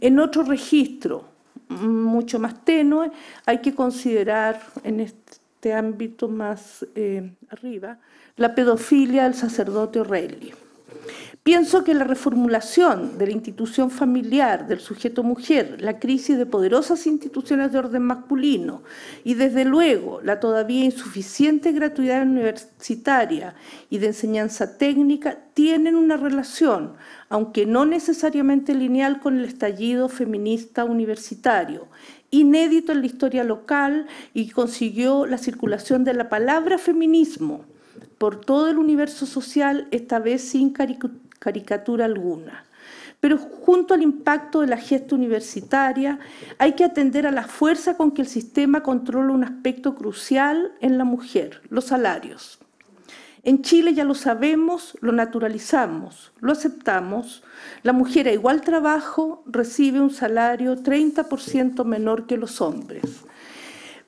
En otro registro, mm, mucho más tenue, hay que considerar en este este ámbito más eh, arriba, la pedofilia del sacerdote O'Reilly. Pienso que la reformulación de la institución familiar, del sujeto mujer, la crisis de poderosas instituciones de orden masculino y desde luego la todavía insuficiente gratuidad universitaria y de enseñanza técnica tienen una relación, aunque no necesariamente lineal con el estallido feminista universitario, inédito en la historia local y consiguió la circulación de la palabra feminismo por todo el universo social, esta vez sin caricatura alguna. Pero junto al impacto de la gesta universitaria, hay que atender a la fuerza con que el sistema controla un aspecto crucial en la mujer, los salarios. En Chile ya lo sabemos, lo naturalizamos, lo aceptamos. La mujer a igual trabajo recibe un salario 30% menor que los hombres.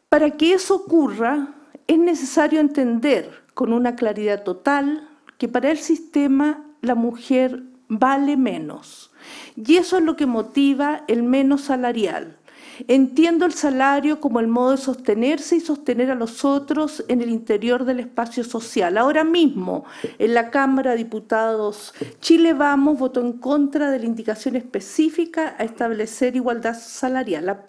Para que eso ocurra, es necesario entender con una claridad total que para el sistema la mujer vale menos. Y eso es lo que motiva el menos salarial Entiendo el salario como el modo de sostenerse y sostener a los otros en el interior del espacio social. Ahora mismo, en la Cámara de Diputados, Chile Vamos votó en contra de la indicación específica a establecer igualdad salarial.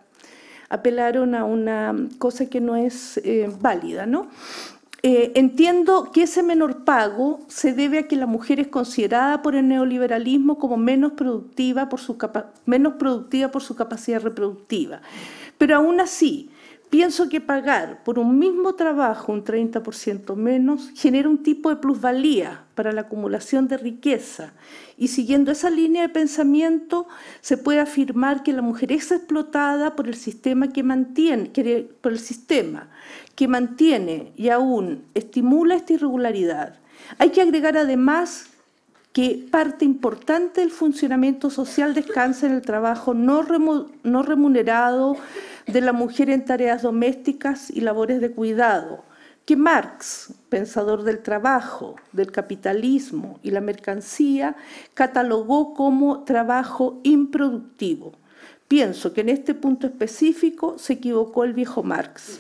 Apelaron a una cosa que no es eh, válida, ¿no? Eh, entiendo que ese menor pago se debe a que la mujer es considerada por el neoliberalismo como menos productiva por su, menos productiva por su capacidad reproductiva. Pero aún así, pienso que pagar por un mismo trabajo un 30% menos genera un tipo de plusvalía para la acumulación de riqueza. Y siguiendo esa línea de pensamiento, se puede afirmar que la mujer es explotada por el sistema que mantiene, por el sistema que mantiene y aún estimula esta irregularidad. Hay que agregar además que parte importante del funcionamiento social descansa en el trabajo no, remunerado de la mujer en tareas domésticas y labores de cuidado, que Marx, pensador del trabajo, del capitalismo y la mercancía, catalogó como trabajo improductivo. Pienso que en este punto específico se equivocó el viejo Marx.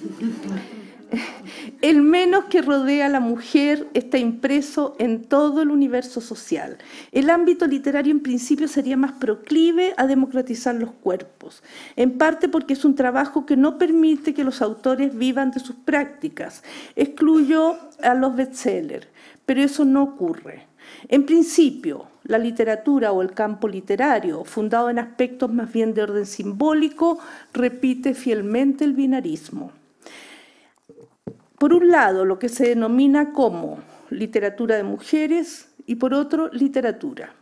*laughs* El menos que rodea a la mujer está impreso en todo el universo social. El ámbito literario en principio sería más proclive a democratizar los cuerpos, en parte porque es un trabajo que no permite que los autores vivan de sus prácticas. Excluyo a los bestsellers, pero eso no ocurre. En principio, la literatura o el campo literario, fundado en aspectos más bien de orden simbólico, repite fielmente el binarismo por un lado, lo que se denomina como literatura de mujeres y por otro, literatura.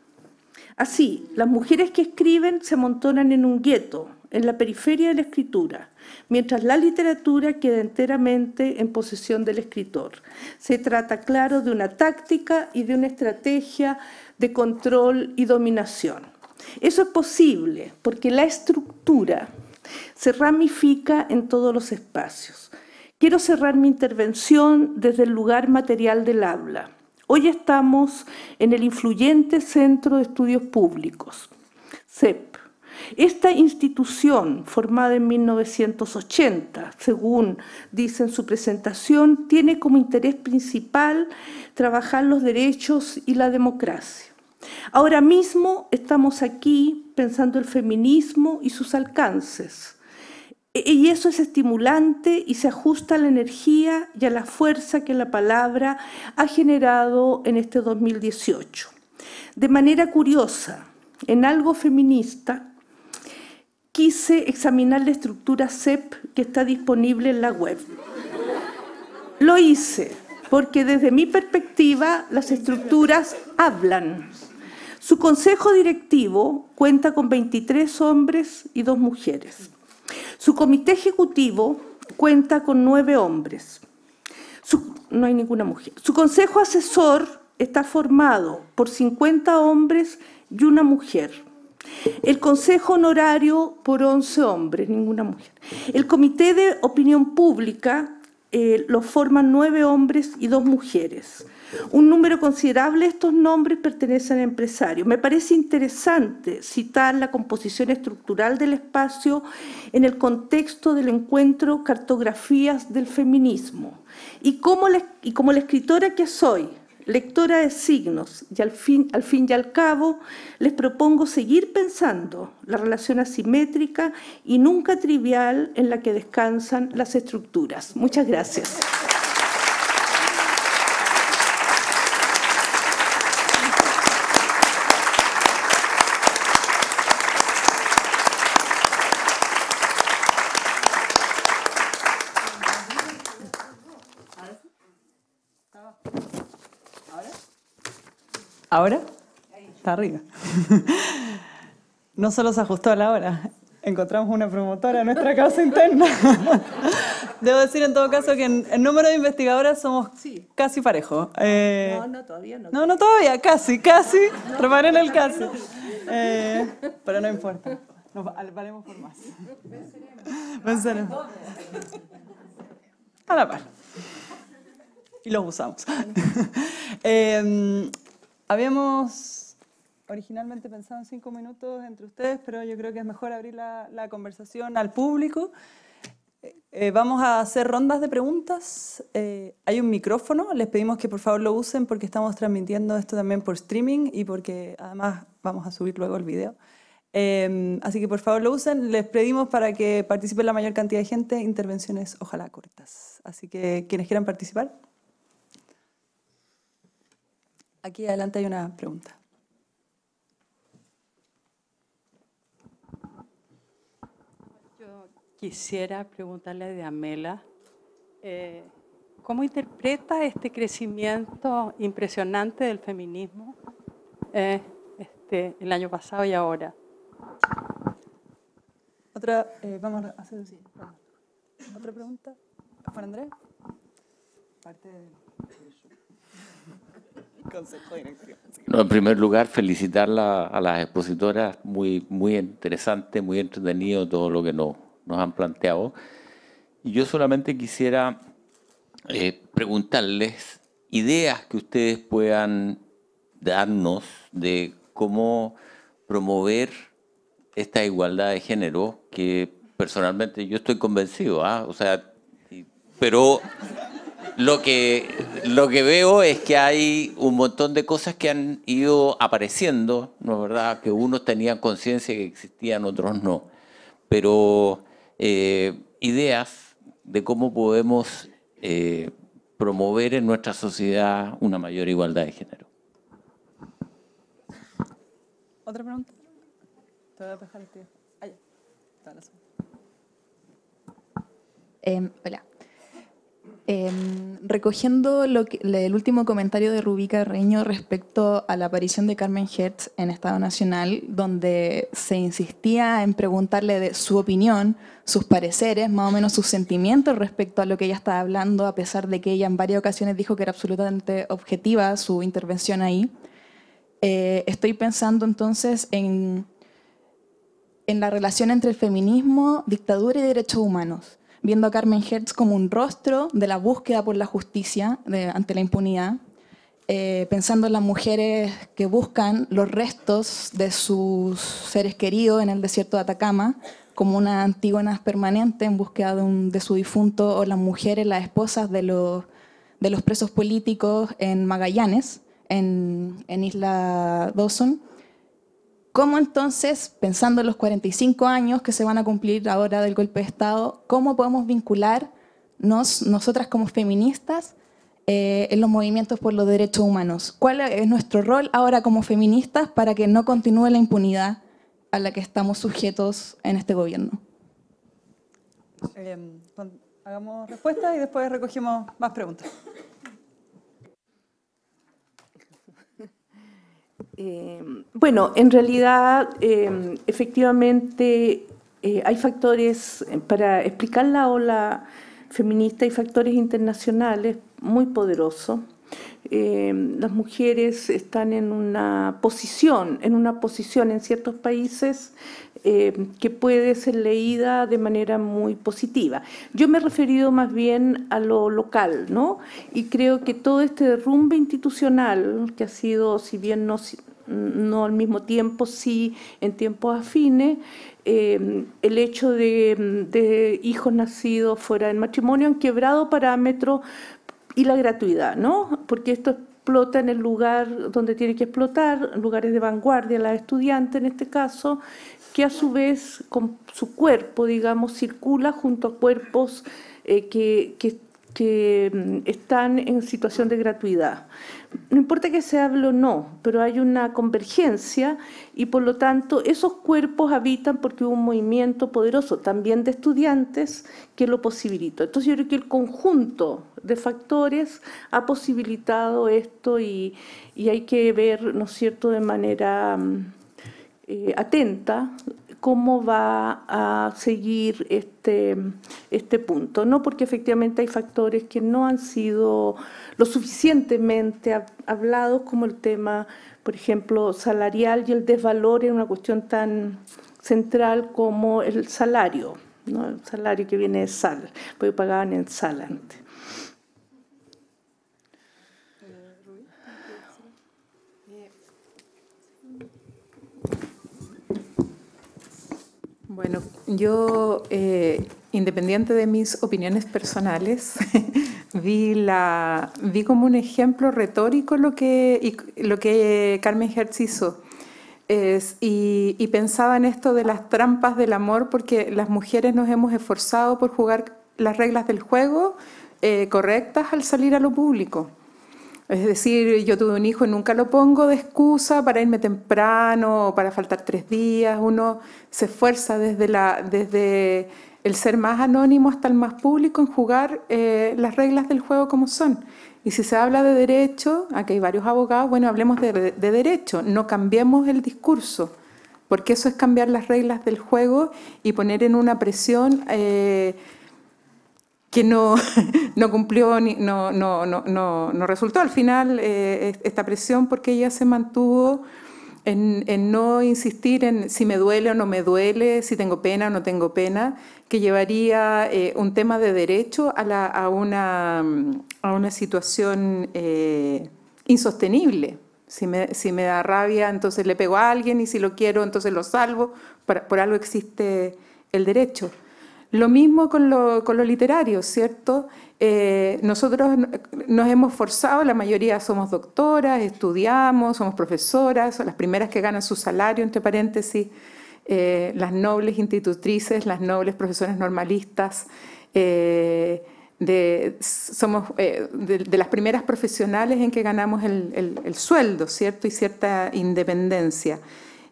Así, las mujeres que escriben se amontonan en un gueto, en la periferia de la escritura, mientras la literatura queda enteramente en posesión del escritor. Se trata, claro, de una táctica y de una estrategia de control y dominación. Eso es posible porque la estructura se ramifica en todos los espacios. Quiero cerrar mi intervención desde el lugar material del habla. Hoy estamos en el influyente Centro de Estudios Públicos, CEP. Esta institución, formada en 1980, según dice en su presentación, tiene como interés principal trabajar los derechos y la democracia. Ahora mismo estamos aquí pensando el feminismo y sus alcances e, y eso es estimulante y se ajusta a la energía y a la fuerza que la palabra ha generado en este 2018. De manera curiosa, en algo feminista, quise examinar la estructura CEP que está disponible en la web. Lo hice porque desde mi perspectiva las estructuras hablan. Su consejo directivo cuenta con 23 hombres y dos mujeres. Su comité ejecutivo cuenta con nueve hombres. no hay ninguna mujer. Su consejo asesor está formado por 50 hombres y una mujer. El consejo honorario por 11 hombres, ninguna mujer. El comité de opinión pública eh, lo forman nueve hombres y dos mujeres. Un número considerable de estos nombres pertenecen a empresarios. Me parece interesante citar la composición estructural del espacio en el contexto del encuentro Cartografías del Feminismo. Y como, la, escritora que soy, lectora de signos, y al fin y al cabo, les propongo seguir pensando la relación asimétrica y nunca trivial en la que descansan las estructuras. Muchas gracias. ¿Ahora? Está arriba. No solo se ajustó a la hora, encontramos una promotora en nuestra casa interna. Debo decir en todo caso que en, número de investigadoras somos casi parejo eh, no, no, todavía no. No, todavía, casi, casi. en el caso, eh, pero no importa, nos valemos por más. Venceremos. A la par. Y los usamos. *laughs* Em, Habíamos originalmente pensado en cinco minutos entre ustedes, pero yo creo que es mejor abrir la, conversación al público. Eh, eh, vamos a hacer rondas de preguntas. Eh, hay un micrófono, les pedimos que por favor lo usen porque estamos transmitiendo esto también por streaming y porque además vamos a subir luego el video. así que por favor lo usen. Les pedimos para que participe la mayor cantidad de gente intervenciones, ojalá cortas. Así que quienes quieran participar. Aquí adelante hay una pregunta. Yo quisiera preguntarle a Amela, eh, ¿cómo interpreta este crecimiento impresionante del feminismo eh, este, el año pasado y ahora? Otra, eh, vamos a otra pregunta. para Andrés. Parte de... *laughs* en primer lugar, felicitar a las expositoras, muy, muy interesante, muy entretenido todo lo que nos, han planteado. Y yo solamente quisiera eh, preguntarles ideas que ustedes puedan darnos de cómo promover esta igualdad de género que personalmente yo estoy convencido, ¿ah? o sea, pero lo que, lo que veo es que hay un montón de cosas que han ido apareciendo, ¿no es verdad? Que unos tenían conciencia que existían, otros no. Pero eh, ideas de cómo podemos eh, promover en nuestra sociedad una mayor igualdad de género. ¿Otra pregunta? Te ah, em, hola. Em, recogiendo el último comentario de Rubí Carreño respecto a la aparición de Carmen Hertz en Estado Nacional, donde se insistía en preguntarle de su opinión, sus pareceres, más o menos sus sentimientos respecto a lo que ella estaba hablando, a pesar de que ella en varias ocasiones dijo que era absolutamente objetiva su intervención ahí. Eh, estoy pensando entonces en, en la relación entre el feminismo, dictadura y derechos humanos viendo a Carmen Hertz como un rostro de la búsqueda por la justicia ante la impunidad, eh, pensando en las mujeres que buscan los restos de sus seres queridos en el desierto de Atacama, como una Antígona permanente en búsqueda de, su difunto, o las mujeres, las esposas de los, presos políticos en Magallanes, en Isla Dawson ¿Cómo entonces, pensando en los 45 años que se van a cumplir ahora del golpe de Estado, cómo podemos vincularnos nosotras como feministas eh, en los movimientos por los derechos humanos? ¿Cuál es nuestro rol ahora como feministas para que no continúe la impunidad a la que estamos sujetos en este gobierno? Eh, hagamos respuestas y después recogemos más preguntas. Em, bueno, en realidad, em, efectivamente, eh, hay factores, eh, para explicar la ola feminista, hay factores internacionales muy poderosos Em, las mujeres están en una posición, en una posición en ciertos países em, que puede ser leída de manera muy positiva. Yo me he referido más bien a lo local, ¿no? Y creo que todo este derrumbe institucional que ha sido, si bien no, no al mismo tiempo, sí en tiempos afines, em, el hecho de, de, hijos nacidos fuera del matrimonio han quebrado parámetros y la gratuidad, ¿no? Porque esto explota en el lugar donde tiene que explotar, lugares de vanguardia, la estudiante en este caso, que a su vez con su cuerpo, digamos, circula junto a cuerpos eh, que, que mm, están en situación de gratuidad. No importa que se hable o no, pero hay una convergencia y por lo tanto esos cuerpos habitan porque hubo un movimiento poderoso también de estudiantes que lo posibilitó. Entonces yo creo que el conjunto de factores ha posibilitado esto y, hay que ver, ¿no es cierto?, de manera mm, eh, atenta cómo va a seguir este, este, punto, ¿no? Porque efectivamente hay factores que no han sido lo suficientemente hablados, como el tema, por ejemplo, salarial y el desvalor en una cuestión tan central como el salario, El salario que viene de sal, porque pagaban en sal antes. Bueno, yo, eh, independiente de mis opiniones personales, *laughs* vi, la, vi como un ejemplo retórico lo que, lo que Carmen Hertz hizo. y, pensaba en esto de las trampas del amor, porque las mujeres nos hemos esforzado por jugar las reglas del juego eh, correctas al salir a lo público. Es decir, yo tuve un hijo y nunca lo pongo de excusa para irme temprano o para faltar tres días. Uno se esfuerza desde, la, desde el ser más anónimo hasta el más público en jugar eh, las reglas del juego como son. Y si se habla de derecho, aquí hay varios abogados, bueno, hablemos de, derecho, no cambiemos el discurso, porque eso es cambiar las reglas del juego y poner en una presión eh, que no, *laughs* no cumplió, no, no, no, no, resultó al final eh, esta presión porque ella se mantuvo en, no insistir en si me duele o no me duele, si tengo pena o no tengo pena, que llevaría eh, un tema de derecho a, a, una, situación eh, insostenible. Si me, da rabia, entonces le pego a alguien y si lo quiero, entonces lo salvo. por algo existe el derecho. Lo mismo con lo, con literario, ¿cierto? Eh, nosotros nos hemos forzado, la mayoría somos doctoras, estudiamos, somos profesoras, las primeras que ganan su salario, entre paréntesis, eh, las nobles institutrices, las nobles profesoras normalistas, eh, de, somos de, las primeras profesionales en que ganamos el, el, el sueldo, ¿cierto? Y cierta independencia.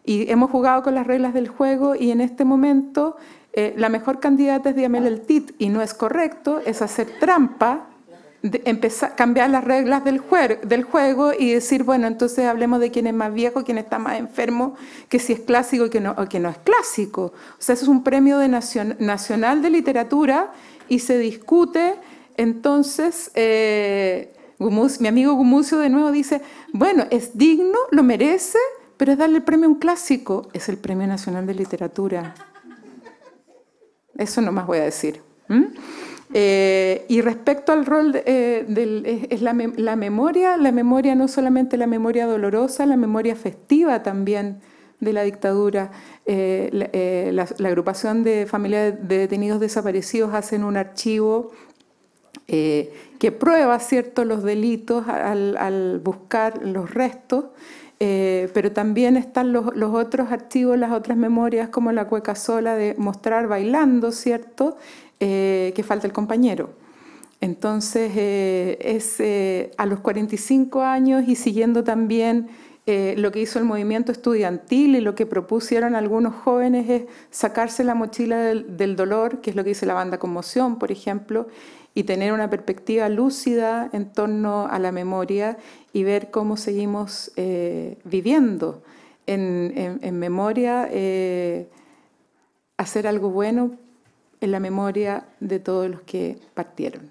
Y hemos jugado con las reglas del juego y en este momento... Eh, la mejor candidata es Diamel el TIT y no es correcto, es hacer trampa, empezar, cambiar las reglas del, juego, del juego y decir, bueno, entonces hablemos de quién es más viejo, quién está más enfermo, que si es clásico o que no es clásico. O sea, eso es un premio de nacional de literatura y se discute entonces... Eh, mi amigo Gumucio de nuevo dice, bueno, es digno, lo merece, pero es darle el premio a un clásico, es el Premio Nacional de Literatura. Eso no más voy a decir. Eh, y respecto al rol de, eh, es, la, memoria, la memoria no solamente la memoria dolorosa, la memoria festiva también de la dictadura. Eh, la, agrupación de familias de detenidos desaparecidos hacen un archivo que prueba ciertos los delitos al buscar los restos eh, pero también están los, otros archivos, las otras memorias, como la cueca sola de mostrar bailando, ¿cierto? Eh, que falta el compañero. Entonces, eh, es a los 45 años y siguiendo también lo que hizo el movimiento estudiantil y lo que propusieron algunos jóvenes es sacarse la mochila del, del dolor, que es lo que dice la banda Conmoción, por ejemplo, y tener una perspectiva lúcida en torno a la memoria y ver cómo seguimos eh, viviendo en, memoria, eh, hacer algo bueno en la memoria de todos los que partieron.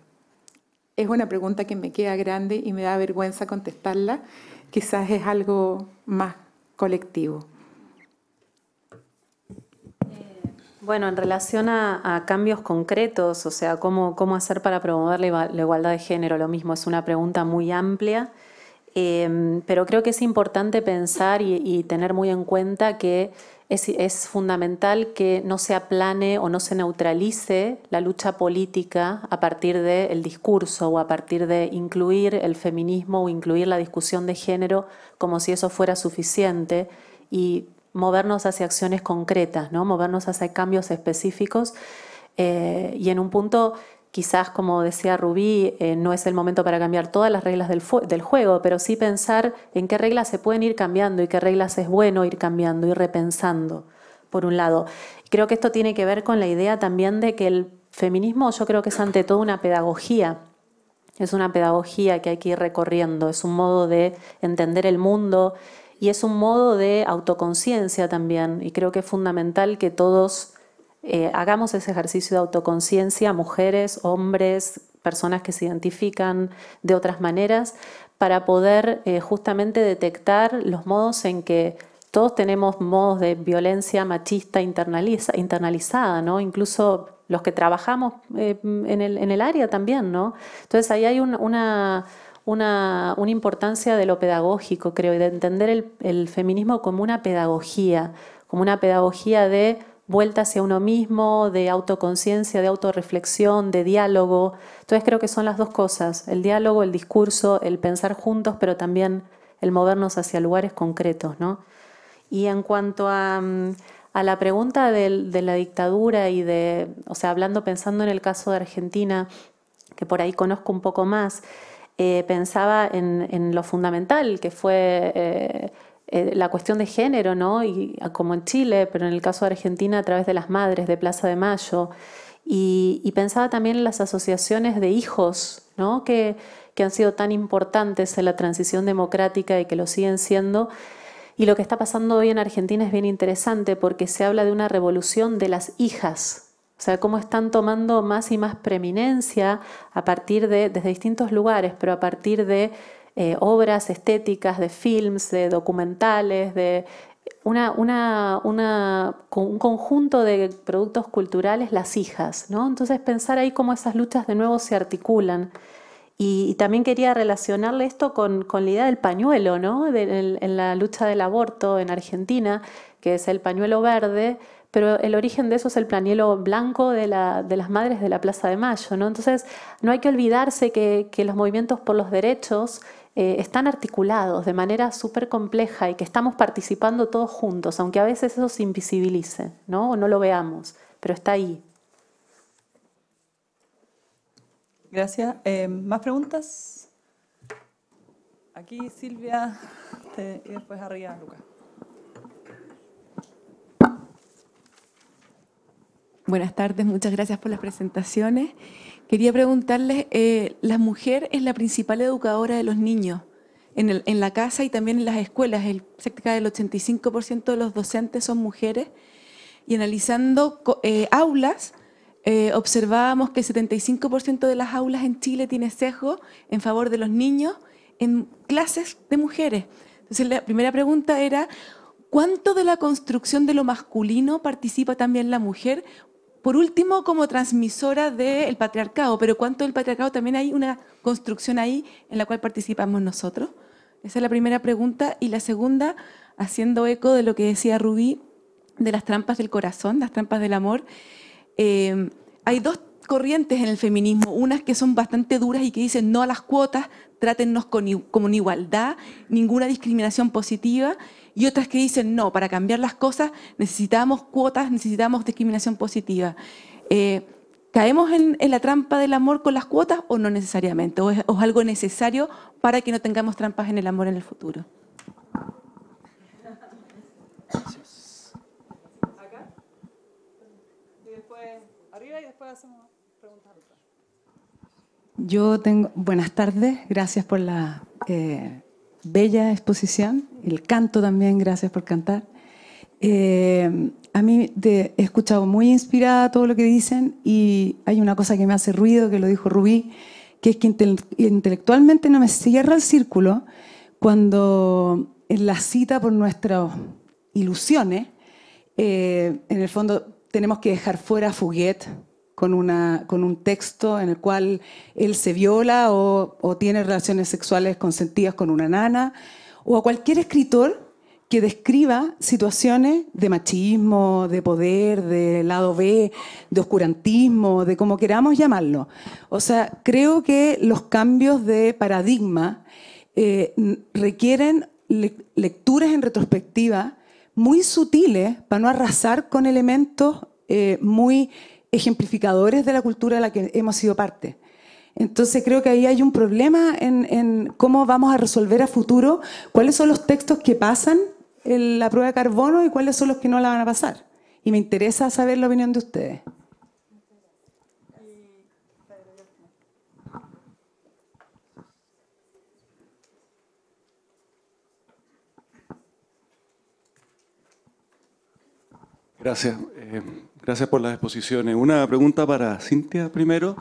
Es una pregunta que me queda grande y me da vergüenza contestarla. Quizás es algo más colectivo. Bueno, en relación a, cambios concretos, o sea, cómo, cómo hacer para promover la, igualdad de género, lo mismo es una pregunta muy amplia, em, pero creo que es importante pensar y, tener muy en cuenta que es, fundamental que no se aplane o no se neutralice la lucha política a partir del discurso o a partir de incluir el feminismo o incluir la discusión de género como si eso fuera suficiente y movernos hacia acciones concretas, ¿no? movernos hacia cambios específicos. Eh, y en un punto, quizás como decía Rubí, eh, no es el momento para cambiar todas las reglas del, juego, pero sí pensar en qué reglas se pueden ir cambiando y qué reglas es bueno ir cambiando y repensando, por un lado. Creo que esto tiene que ver con la idea también de que el feminismo yo creo que es ante todo una pedagogía. Es una pedagogía que hay que ir recorriendo, es un modo de entender el mundo, y es un modo de autoconciencia también. Y creo que es fundamental que todos eh, hagamos ese ejercicio de autoconciencia, mujeres, hombres, personas que se identifican de otras maneras, para poder eh, justamente detectar los modos en que todos tenemos modos de violencia machista internalizada, Incluso los que trabajamos eh, en, el, en, el, área también, ¿no? Entonces ahí hay una una, importancia de lo pedagógico, creo, y de entender el, feminismo como una pedagogía, como una pedagogía de vuelta hacia uno mismo, de autoconciencia, de autorreflexión, de diálogo. Entonces creo que son las dos cosas, el diálogo, el discurso, el pensar juntos, pero también el movernos hacia lugares concretos. ¿no? Y en cuanto a, la pregunta de, de, la dictadura y de, o sea, hablando, pensando en el caso de Argentina, que por ahí conozco un poco más, eh, pensaba en, lo fundamental que fue eh, eh, la cuestión de género, ¿no? Ah, como en Chile, pero en el caso de Argentina a través de las madres de Plaza de Mayo. Y, pensaba también en las asociaciones de hijos, que han sido tan importantes en la transición democrática y que lo siguen siendo. Y lo que está pasando hoy en Argentina es bien interesante porque se habla de una revolución de las hijas, o sea, cómo están tomando más y más preeminencia a partir de, desde distintos lugares, pero a partir de eh, obras estéticas, de films, de documentales, de un conjunto de productos culturales, las hijas. ¿no? Entonces pensar ahí cómo esas luchas de nuevo se articulan. Y, también quería relacionarle esto con, la idea del pañuelo, ¿no? en la lucha del aborto en Argentina, que es el pañuelo verde, pero el origen de eso es el planielo blanco de, las madres de la Plaza de Mayo. ¿no? Entonces, no hay que olvidarse que, los movimientos por los derechos eh, están articulados de manera súper compleja y que estamos participando todos juntos, aunque a veces eso se invisibilice ¿no? o no lo veamos, pero está ahí. Gracias. Eh, ¿Más preguntas? Aquí Silvia y después arriba Lucas. Buenas tardes, muchas gracias por las presentaciones. Quería preguntarles, eh, la mujer es la principal educadora de los niños en, la casa y también en las escuelas. El, cerca del 85% de los docentes son mujeres. Y analizando eh, aulas, eh, observábamos que el 75% de las aulas en Chile tiene sesgo en favor de los niños en clases de mujeres. Entonces la primera pregunta era, ¿cuánto de la construcción de lo masculino participa también la mujer? por último, como transmisora del patriarcado, pero cuánto del patriarcado también hay una construcción ahí en la cual participamos nosotros. Esa es la primera pregunta. Y la segunda, haciendo eco de lo que decía Rubí, de las trampas del corazón, las trampas del amor, eh, hay dos corrientes en el feminismo, unas que son bastante duras y que dicen no a las cuotas, trátennos con, como igualdad, ninguna discriminación positiva, y otras que dicen, no, para cambiar las cosas necesitamos cuotas, necesitamos discriminación positiva. Eh, ¿Caemos en, la trampa del amor con las cuotas o no necesariamente? ¿O es, algo necesario para que no tengamos trampas en el amor en el futuro? Yo tengo. Buenas tardes, gracias por la eh, bella exposición, el canto también, gracias por cantar. Eh, a mí he escuchado muy inspirada todo lo que dicen y hay una cosa que me hace ruido, que lo dijo Rubí, que es que intelectualmente no me cierra el círculo cuando en la cita por nuestras ilusiones, eh, en el fondo tenemos que dejar fuera Fuguet, con, un texto en el cual él se viola o, tiene relaciones sexuales consentidas con una nana, o a cualquier escritor que describa situaciones de machismo, de poder, de lado B, de oscurantismo, de como queramos llamarlo. O sea, creo que los cambios de paradigma eh, requieren lecturas en retrospectiva muy sutiles para no arrasar con elementos eh, muy ejemplificadores de la cultura de la que hemos sido parte. Entonces creo que ahí hay un problema en, cómo vamos a resolver a futuro cuáles son los textos que pasan la prueba de carbono y cuáles son los que no la van a pasar. Y me interesa saber la opinión de ustedes. Gracias. Eh, Gracias por las exposiciones. Una pregunta para Cintia primero.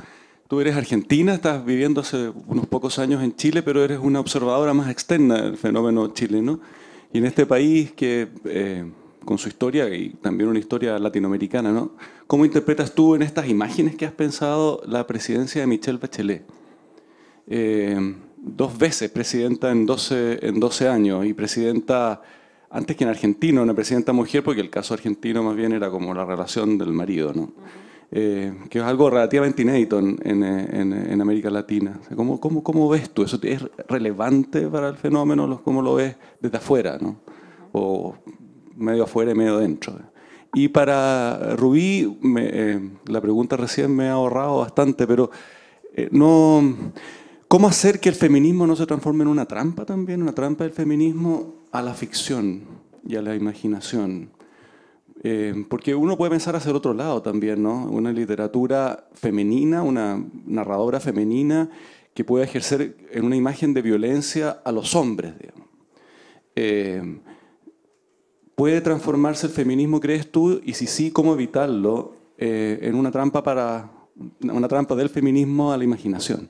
Tú eres argentina, estás viviendo hace unos pocos años en Chile, pero eres una observadora más externa del fenómeno chileno. Y en este país que, eh, con su historia y también una historia latinoamericana, ¿no? ¿Cómo interpretas tú en estas imágenes que has pensado la presidencia de Michelle Bachelet? Eh, dos veces presidenta en 12, en 12 años y presidenta antes que en Argentina una presidenta mujer, porque el caso argentino más bien era como la relación del marido, ¿no? Eh, que es algo relativamente inédito en, América Latina. ¿cómo, ves tú? ¿Eso es relevante para el fenómeno? ¿Cómo lo ves desde afuera? ¿no? O medio afuera y medio dentro. Y para Rubí, eh, la pregunta recién me ha ahorrado bastante, pero eh, no ¿Cómo hacer que el feminismo no se transforme en una trampa también? Una trampa del feminismo a la ficción y a la imaginación. Eh, porque uno puede pensar hacia el otro lado también, ¿no? Una literatura femenina, una narradora femenina que pueda ejercer en una imagen de violencia a los hombres, digamos. Eh, ¿Puede transformarse el feminismo, crees tú? Y si sí, ¿cómo evitarlo eh, en una trampa, para, una trampa del feminismo a la imaginación?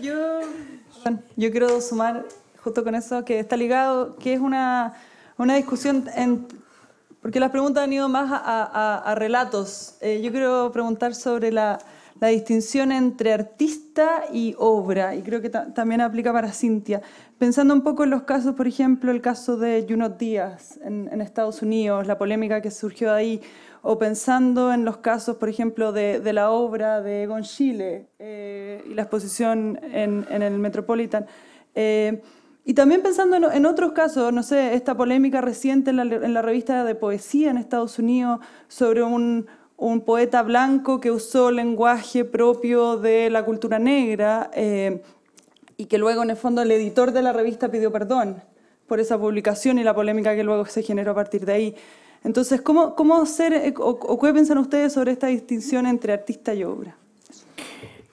Yo, yo quiero sumar justo con eso que está ligado, que es una, discusión porque las preguntas han ido más a, relatos. Eh, yo quiero preguntar sobre la, distinción entre artista y obra, y creo que también aplica para Cintia. Pensando un poco en los casos, por ejemplo, el caso de Junot Díaz en Estados Unidos, la polémica que surgió ahí, o pensando en los casos, por ejemplo, de, la obra de Gonchile eh, y la exposición en, el Metropolitan. Eh, y también pensando en, otros casos, no sé, esta polémica reciente en la, revista de poesía en Estados Unidos sobre un, poeta blanco que usó lenguaje propio de la cultura negra eh, y que luego en el fondo el editor de la revista pidió perdón por esa publicación y la polémica que luego se generó a partir de ahí. Entonces, ¿cómo, cómo eh, o, qué piensan ustedes sobre esta distinción entre artista y obra?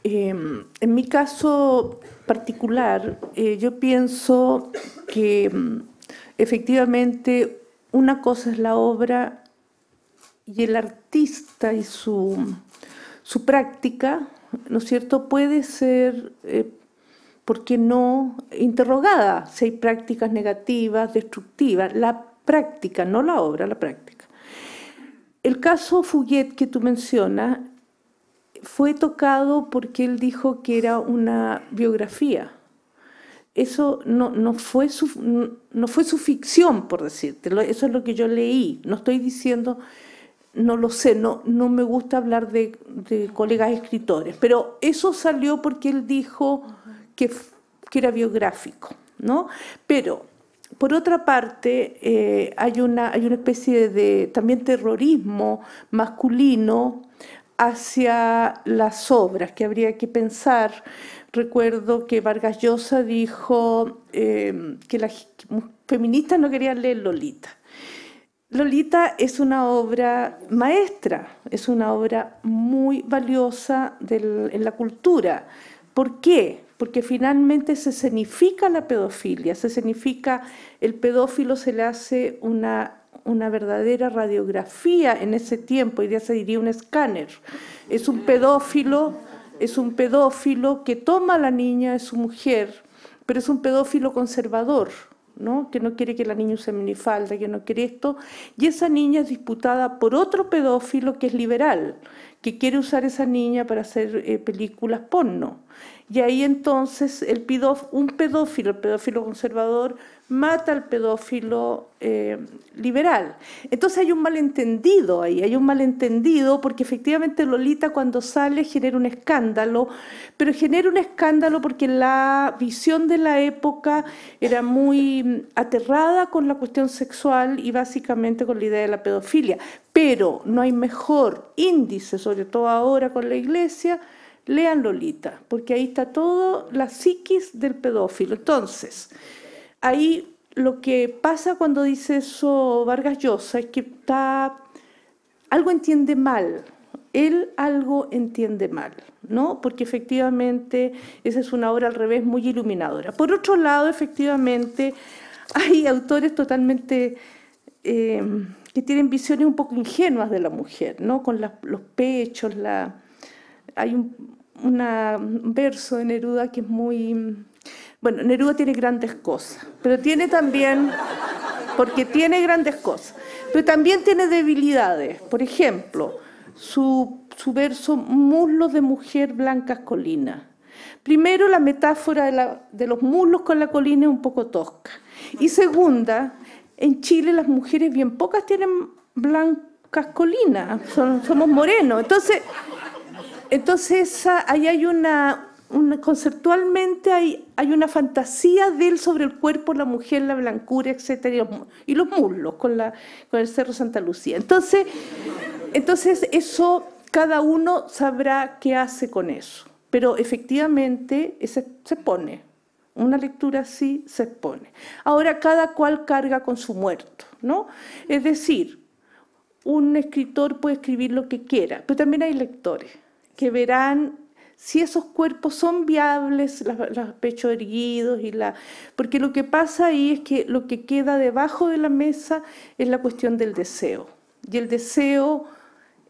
Em, en mi caso particular, eh, yo pienso que em, efectivamente una cosa es la obra y el artista y su, práctica, ¿no es cierto?, puede ser, porque eh, ¿por qué no?, interrogada si hay prácticas negativas, destructivas. La práctica, no la obra, la práctica. El caso Fuguet que tú mencionas fue tocado porque él dijo que era una biografía. Eso no, no, fue su, no fue su ficción, por decirte. Eso es lo que yo leí. No estoy diciendo, no lo sé, no, no me gusta hablar de, colegas escritores, pero eso salió porque él dijo que, que era biográfico, ¿no? Pero por otra parte, eh, hay, una, hay una especie de también terrorismo masculino hacia las obras que habría que pensar. Recuerdo que Vargas Llosa dijo em, que las feministas no querían leer Lolita. Lolita es una obra maestra, es una obra muy valiosa en la cultura. ¿Por qué? porque finalmente se escenifica la pedofilia, se escenifica, el pedófilo se le hace una, una verdadera radiografía en ese tiempo, y ya se diría un escáner. Es un pedófilo, es un pedófilo que toma a la niña, es su mujer, pero es un pedófilo conservador, ¿no? que no quiere que la niña use minifalda, que no quiere esto, y esa niña es disputada por otro pedófilo que es liberal, que quiere usar esa niña para hacer eh, películas porno. Y ahí entonces el un pedófilo, el pedófilo conservador, mata al pedófilo eh, liberal. Entonces hay un malentendido ahí, hay un malentendido porque efectivamente Lolita cuando sale genera un escándalo, pero genera un escándalo porque la visión de la época era muy mm, aterrada con la cuestión sexual y básicamente con la idea de la pedofilia. Pero no hay mejor índice, sobre todo ahora con la iglesia, Lean Lolita, porque ahí está todo la psiquis del pedófilo. Entonces, ahí lo que pasa cuando dice eso Vargas Llosa es que está, algo entiende mal, él algo entiende mal, ¿no? Porque efectivamente esa es una obra al revés muy iluminadora. Por otro lado, efectivamente, hay autores totalmente em, que tienen visiones un poco ingenuas de la mujer, ¿no? Con los pechos, la, hay un, un verso de Neruda que es muy... Bueno, Neruda tiene grandes cosas, pero tiene también... Porque tiene grandes cosas, pero también tiene debilidades. Por ejemplo, su, verso Muslos de mujer blancas colinas. Primero, la metáfora de, los muslos con la colina es un poco tosca. Y segunda, en Chile las mujeres bien pocas tienen blancas colinas, somos morenos. Entonces, entonces, ah, ahí hay una, conceptualmente hay, una fantasía de él sobre el cuerpo, la mujer, la blancura, etcétera, y los, muslos con, el Cerro Santa Lucía. Entonces, entonces, eso cada uno sabrá qué hace con eso. Pero efectivamente se, se pone, una lectura así se expone. Ahora cada cual carga con su muerto, ¿no? Es decir, un escritor puede escribir lo que quiera, pero también hay lectores que verán si esos cuerpos son viables, los pechos erguidos y la... Porque lo que pasa ahí es que lo que queda debajo de la mesa es la cuestión del deseo. Y el deseo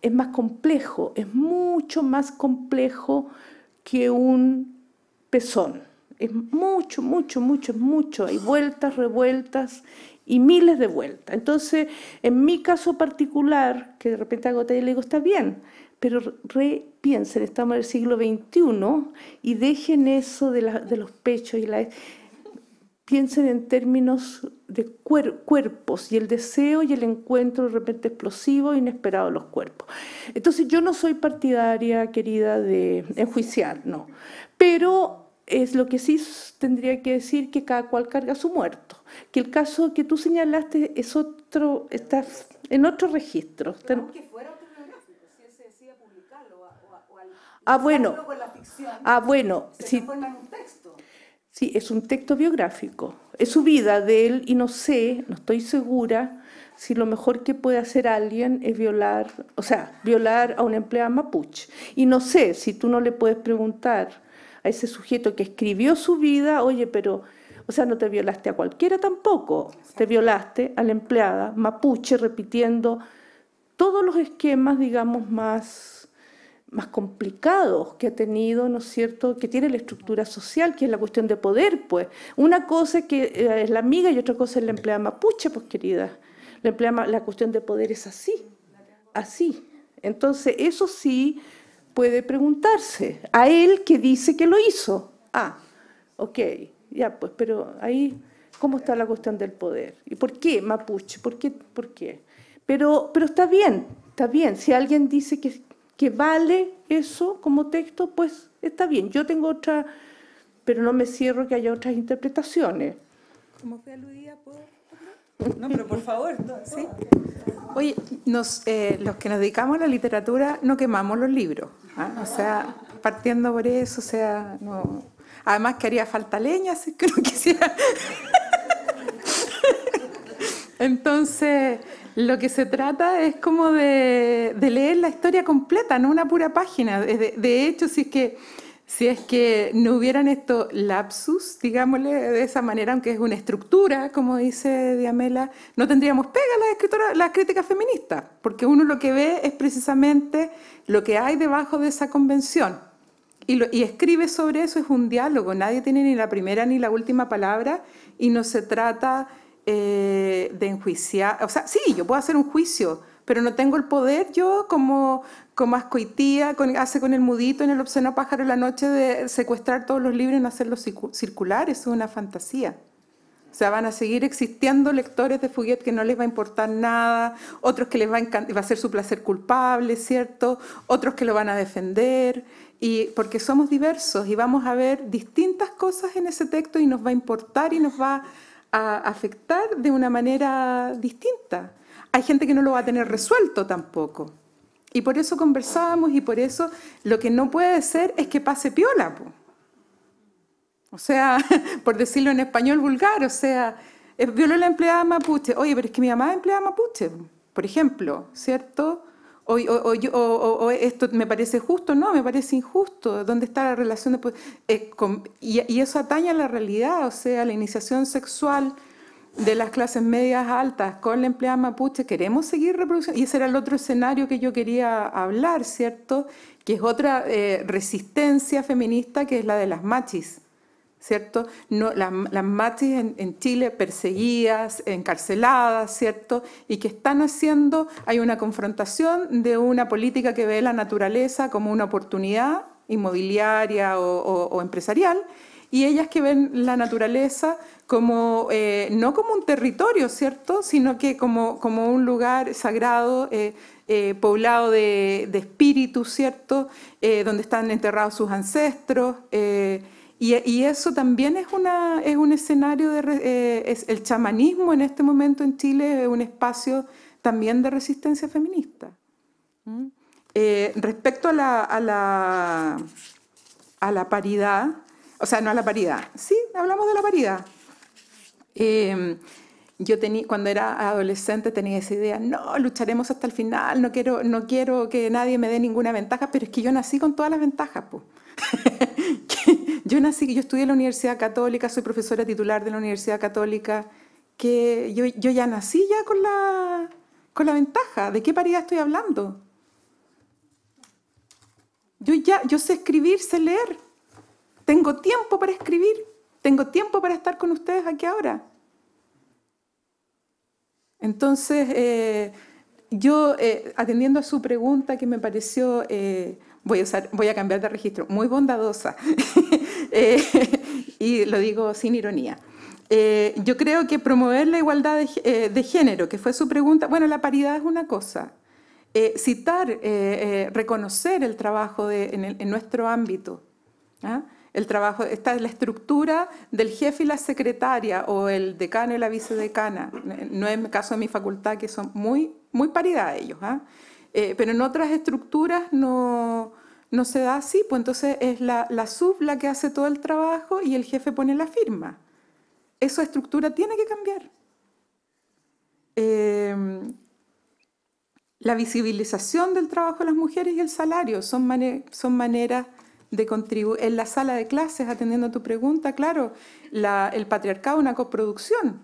es más complejo, es mucho más complejo que un pezón. Es mucho, mucho, mucho, mucho. Hay vueltas, revueltas y miles de vueltas. Entonces, en mi caso particular, que de repente hago y le digo, está bien, pero repiensen, estamos en el siglo XXI y dejen eso de, los pechos y la... Piensen en términos de cuerpos y el deseo y el encuentro de repente explosivo e inesperado de los cuerpos. Entonces yo no soy partidaria, querida, de enjuiciar, no. Pero es lo que sí tendría que decir que cada cual carga su muerto. Que el caso que tú señalaste es otro, está en otro registro. Ah, ah, bueno. ah, bueno. Sí, es un texto biográfico. Es su vida de él y no sé, no estoy segura si lo mejor que puede hacer alguien es violar, o sea, violar a una empleada mapuche. Y no sé si tú no le puedes preguntar a ese sujeto que escribió su vida, oye, pero, o sea, no te violaste a cualquiera tampoco, te violaste a la empleada mapuche repitiendo todos los esquemas, digamos, más más complicados que ha tenido, ¿no es cierto?, que tiene la estructura social, que es la cuestión de poder, pues. Una cosa que eh, es la amiga y otra cosa es la empleada mapuche, pues querida. La, empleada, la cuestión de poder es así, así. Entonces, eso sí puede preguntarse. A él que dice que lo hizo. Ah, ok, ya pues, pero ahí, ¿cómo está la cuestión del poder? ¿Y por qué mapuche? ¿Por qué? ¿Por qué? Pero, pero está bien, está bien. Si alguien dice que, que vale eso como texto, pues está bien. Yo tengo otra, pero no me cierro que haya otras interpretaciones. Como fue aludida, por... No, pero por favor, ¿sí? Oye, eh, los que nos dedicamos a la literatura no quemamos los libros. ¿ah? O sea, partiendo por eso, o sea, no. Además que haría falta leña, si que no quisiera. *laughs* Entonces, lo que se trata es como de, leer la historia completa, no una pura página. De, de, hecho, si es que si es que no hubieran estos lapsus, digámosle de esa manera, aunque es una estructura, como dice Diamela, no tendríamos pega las escritora las críticas feministas, porque uno lo que ve es precisamente lo que hay debajo de esa convención. Y, y, escribe sobre eso, es un diálogo, nadie tiene ni la primera ni la última palabra y no se trata eh, de enjuiciar, o sea, sí, yo puedo hacer un juicio, pero no tengo el poder yo como, como ascoitía, hace con el mudito en el obsceno pájaro en la noche de secuestrar todos los libros y no hacerlos circular, eso es una fantasía. O sea, van a seguir existiendo lectores de Fuguet que no les va a importar nada, otros que les va a, va a ser su placer culpable, ¿cierto? Otros que lo van a defender, y porque somos diversos y vamos a ver distintas cosas en ese texto y nos va a importar y nos va a a afectar de una manera distinta. Hay gente que no lo va a tener resuelto tampoco. Y por eso conversábamos y por eso lo que no puede ser es que pase piola. O sea, *laughs* por decirlo en español vulgar, o sea, violó la empleada mapuche. Oye, pero es que mi mamá es empleada mapuche, por ejemplo, ¿cierto? O, esto me parece justo, no, me parece injusto, ¿dónde está la relación de, eh, y, eso ataña a la realidad, o sea, la iniciación sexual de las clases medias altas con la empleada mapuche, queremos seguir reproduciendo, y ese era el otro escenario que yo quería hablar, ¿cierto? Que es otra eh, resistencia feminista que es la de las machis ¿cierto? No, las, las matis en, Chile perseguidas, encarceladas, ¿cierto? Y que están haciendo, hay una confrontación de una política que ve la naturaleza como una oportunidad inmobiliaria o, empresarial, y ellas que ven la naturaleza como, eh, no como un territorio, ¿cierto? Sino que como, como un lugar sagrado. Eh, eh, poblado de, de espíritus, ¿cierto? donde están enterrados sus ancestros, y, eso también es, un escenario de... Eh, el chamanismo en este momento en Chile es un espacio también de resistencia feminista. Eh, respecto a la, paridad, o sea, no a la paridad, sí, hablamos de la paridad. Em, yo tenía, cuando era adolescente tenía esa idea, no, lucharemos hasta el final, no quiero, no quiero que nadie me dé ninguna ventaja, pero es que yo nací con todas las ventajas. pues. *laughs* yo nací, yo estudié en la Universidad Católica, soy profesora titular de la Universidad Católica, que yo, ya nací ya con la, con la ventaja. ¿De qué paridad estoy hablando? Yo ya, yo sé escribir, sé leer. Tengo tiempo para escribir. Tengo tiempo para estar con ustedes aquí ahora. Entonces, eh, yo, eh, atendiendo a su pregunta que me pareció eh, voy a, cambiar de registro, muy bondadosa, *laughs* eh, y lo digo sin ironía. Eh, yo creo que promover la igualdad eh, de, género, que fue su pregunta, bueno, la paridad es una cosa. citar, reconocer el trabajo en, nuestro ámbito. ¿ah? el trabajo, esta es la estructura del jefe y la secretaria o el decano y la vicedecana. No es el caso de mi facultad, que son muy, muy paridad ellos, ¿ah? pero en otras estructuras no, no se da así, pues entonces es la, la sub la que hace todo el trabajo y el jefe pone la firma. Esa estructura tiene que cambiar. Em, la visibilización del trabajo de las mujeres y el salario son, son maneras de contribuir. En la sala de clases, atendiendo a tu pregunta, claro, el patriarcado es una coproducción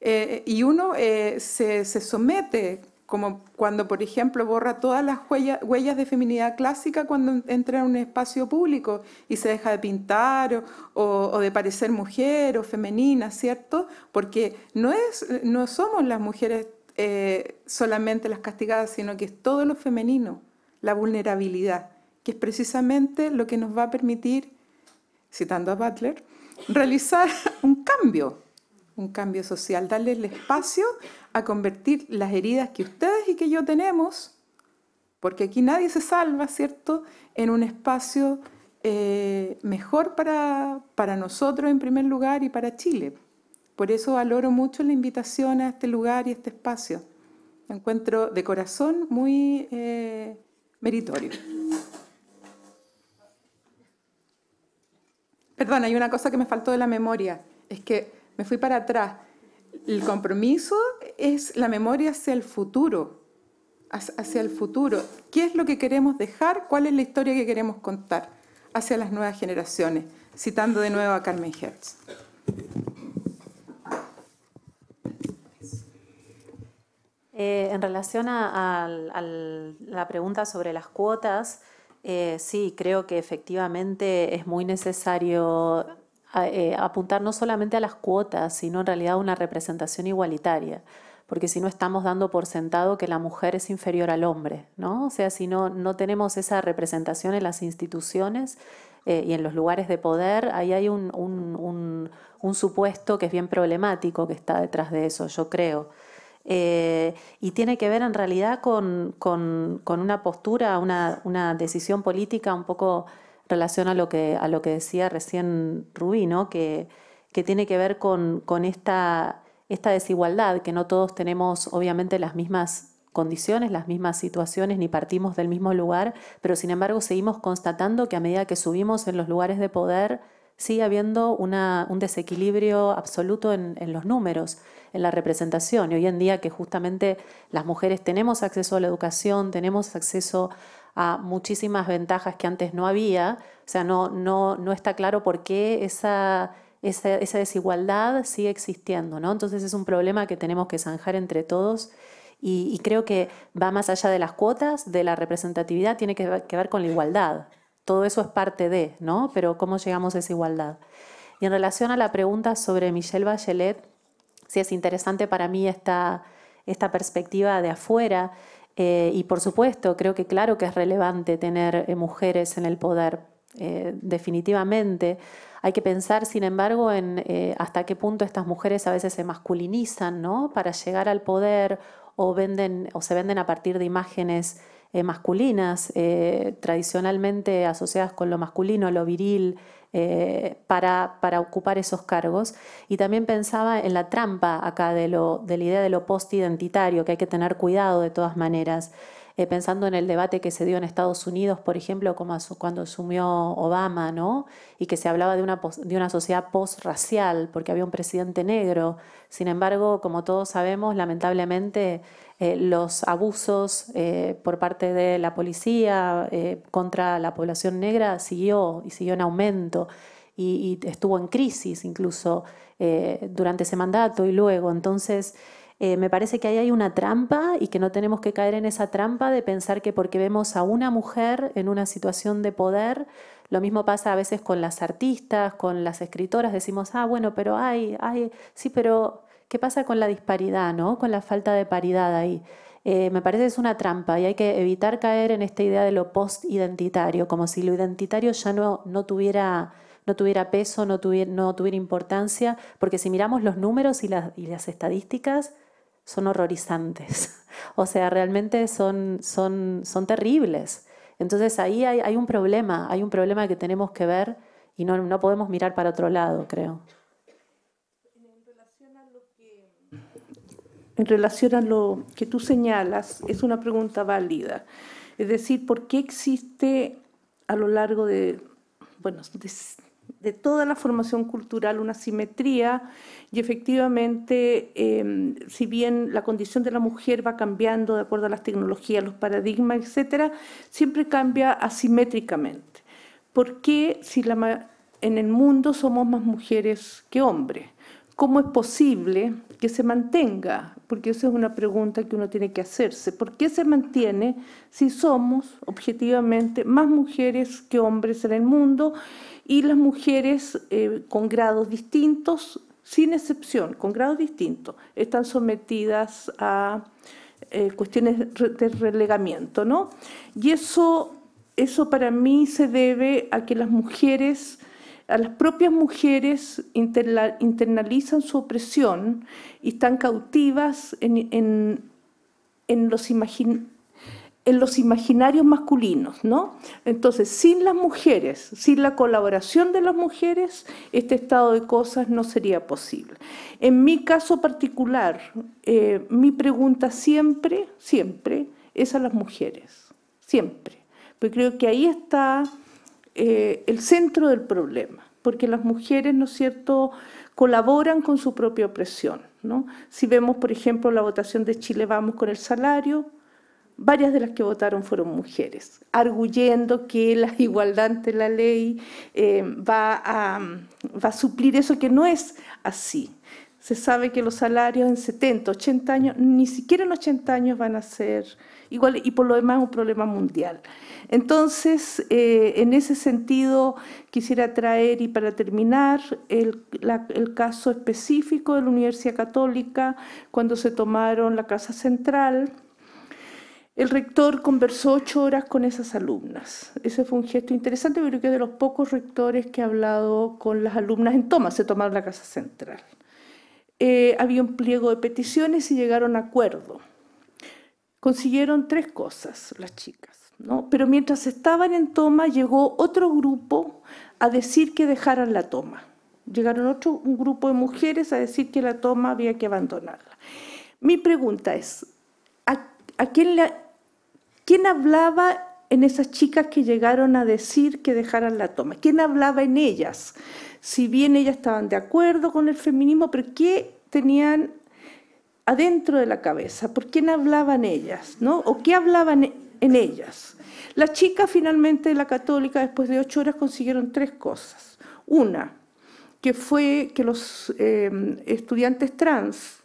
eh, y uno eh, se, se, somete como cuando, por ejemplo, borra todas las huellas de feminidad clásica cuando entra en un espacio público y se deja de pintar o, de parecer mujer o femenina, ¿cierto? Porque no, es, no somos las mujeres eh, solamente las castigadas, sino que es todo lo femenino, la vulnerabilidad, que es precisamente lo que nos va a permitir, citando a Butler, realizar *laughs* un cambio, un cambio social, darle el espacio a convertir las heridas que ustedes y que yo tenemos, porque aquí nadie se salva, ¿cierto?, en un espacio eh, mejor para, nosotros en primer lugar y para Chile. Por eso valoro mucho la invitación a este lugar y este espacio. Me encuentro de corazón muy eh, meritorio. Perdón, hay una cosa que me faltó de la memoria, es que me fui para atrás el compromiso es la memoria hacia el futuro, hacia el futuro. ¿Qué es lo que queremos dejar? ¿Cuál es la historia que queremos contar hacia las nuevas generaciones? Citando de nuevo a Carmen Hertz. Eh, en relación a, la pregunta sobre las cuotas, eh, sí, creo que efectivamente es muy necesario eh, apuntar no solamente a las cuotas, sino en realidad a una representación igualitaria, porque si no estamos dando por sentado que la mujer es inferior al hombre, ¿no? O sea, si no, no tenemos esa representación en las instituciones eh, y en los lugares de poder, ahí hay un, supuesto que es bien problemático que está detrás de eso, yo creo. Eh, y tiene que ver en realidad con, una postura, una, una, decisión política un poco relación a lo que, a lo que decía recién Rubí, ¿no? que, que tiene que ver con, con esta, esta desigualdad, que no todos tenemos obviamente las mismas condiciones, las mismas situaciones, ni partimos del mismo lugar, pero sin embargo seguimos constatando que a medida que subimos en los lugares de poder, sigue habiendo una, un desequilibrio absoluto en, en, los números, en la representación. Y hoy en día que justamente las mujeres tenemos acceso a la educación, tenemos acceso a muchísimas ventajas que antes no había. O sea, no, no, está claro por qué esa, desigualdad sigue existiendo. ¿no? Entonces es un problema que tenemos que zanjar entre todos. Y, creo que va más allá de las cuotas, de la representatividad, tiene que ver, que ver con la igualdad. Todo eso es parte de, ¿no? Pero ¿cómo llegamos a esa igualdad? Y en relación a la pregunta sobre Michelle Bachelet, si es interesante para mí esta perspectiva de afuera. Eh, y por supuesto, creo que claro que es relevante tener eh, mujeres en el poder, eh, definitivamente. Hay que pensar, sin embargo, en hasta qué punto estas mujeres a veces se masculinizan para llegar al poder o, venden, o se venden a partir de imágenes masculinas, tradicionalmente asociadas con lo masculino, lo viril, eh, para, para, ocupar esos cargos. Y también pensaba en la trampa acá de, lo, de la idea de lo postidentitario, que hay que tener cuidado de todas maneras. Eh, pensando en el debate que se dio en Estados Unidos, por ejemplo, como cuando asumió Obama, ¿no? Y que se hablaba de una, de una sociedad postracial, porque había un presidente negro. Sin embargo, como todos sabemos, lamentablemente eh, los abusos eh, por parte de la policía eh, contra la población negra siguió y siguió en aumento y, estuvo en crisis incluso durante ese mandato y luego. Entonces, me parece que ahí hay una trampa y que no tenemos que caer en esa trampa de pensar que porque vemos a una mujer en una situación de poder, lo mismo pasa a veces con las artistas, con las escritoras, decimos, ah, bueno, pero hay, sí, pero ¿Qué pasa con la disparidad, ¿no? con la falta de paridad ahí? Eh, me parece que es una trampa y hay que evitar caer en esta idea de lo post-identitario, como si lo identitario ya no, no tuviera no tuviera peso, no tuviera, no tuviera importancia, porque si miramos los números y las, estadísticas, son horrorizantes. *laughs* o sea, realmente son, son, son terribles. Entonces ahí hay, un problema, hay un problema que tenemos que ver y no, no podemos mirar para otro lado, creo. en relación a lo que tú señalas, es una pregunta válida. Es decir, ¿por qué existe a lo largo de, bueno, de, toda la formación cultural una simetría? Y efectivamente, em, si bien la condición de la mujer va cambiando de acuerdo a las tecnologías, los paradigmas, etc., siempre cambia asimétricamente. ¿Por qué si en el mundo somos más mujeres que hombres? ¿Cómo es posible que se mantenga? Porque esa es una pregunta que uno tiene que hacerse. ¿Por qué se mantiene si somos objetivamente más mujeres que hombres en el mundo y las mujeres eh, con grados distintos, sin excepción, con grados distintos, están sometidas a eh, cuestiones de relegamiento? ¿no? Y eso, eso para mí se debe a que las mujeres a las propias mujeres internalizan su opresión y están cautivas en, los imaginarios en los imaginarios masculinos, ¿no? Entonces, sin las mujeres, sin la colaboración de las mujeres, este estado de cosas no sería posible. En mi caso particular, eh, mi pregunta siempre, siempre, es a las mujeres, siempre. Porque creo que ahí está eh, el centro del problema, porque las mujeres, ¿no es cierto?, colaboran con su propia opresión. ¿no? Si vemos, por ejemplo, la votación de Chile Vamos con el salario, varias de las que votaron fueron mujeres, arguyendo que la *laughs* igualdad ante la ley eh, va, a, va a suplir eso que no es así. Se sabe que los salarios en 70, 80 años, ni siquiera en 80 años van a ser y por lo demás un problema mundial. Entonces, eh, en ese sentido, quisiera traer y para terminar el, caso específico de la Universidad Católica cuando se tomaron la Casa Central. El rector conversó ocho horas con esas alumnas. Ese fue un gesto interesante, pero que es de los pocos rectores que ha hablado con las alumnas en toma, se tomaron la Casa Central. Eh, había un pliego de peticiones y llegaron a acuerdo consiguieron tres cosas las chicas, ¿no? Pero mientras estaban en toma llegó otro grupo a decir que dejaran la toma. Llegaron otro un grupo de mujeres a decir que la toma había que abandonarla. Mi pregunta es, ¿a, quién, la, quién hablaba en esas chicas que llegaron a decir que dejaran la toma? ¿Quién hablaba en ellas? Si bien ellas estaban de acuerdo con el feminismo, pero ¿qué tenían adentro de la cabeza, por quién hablaban ellas, ¿no? O qué hablaban e-, en ellas. Las chicas finalmente de la católica, después de ocho horas, consiguieron tres cosas. Una, que fue que los em, estudiantes trans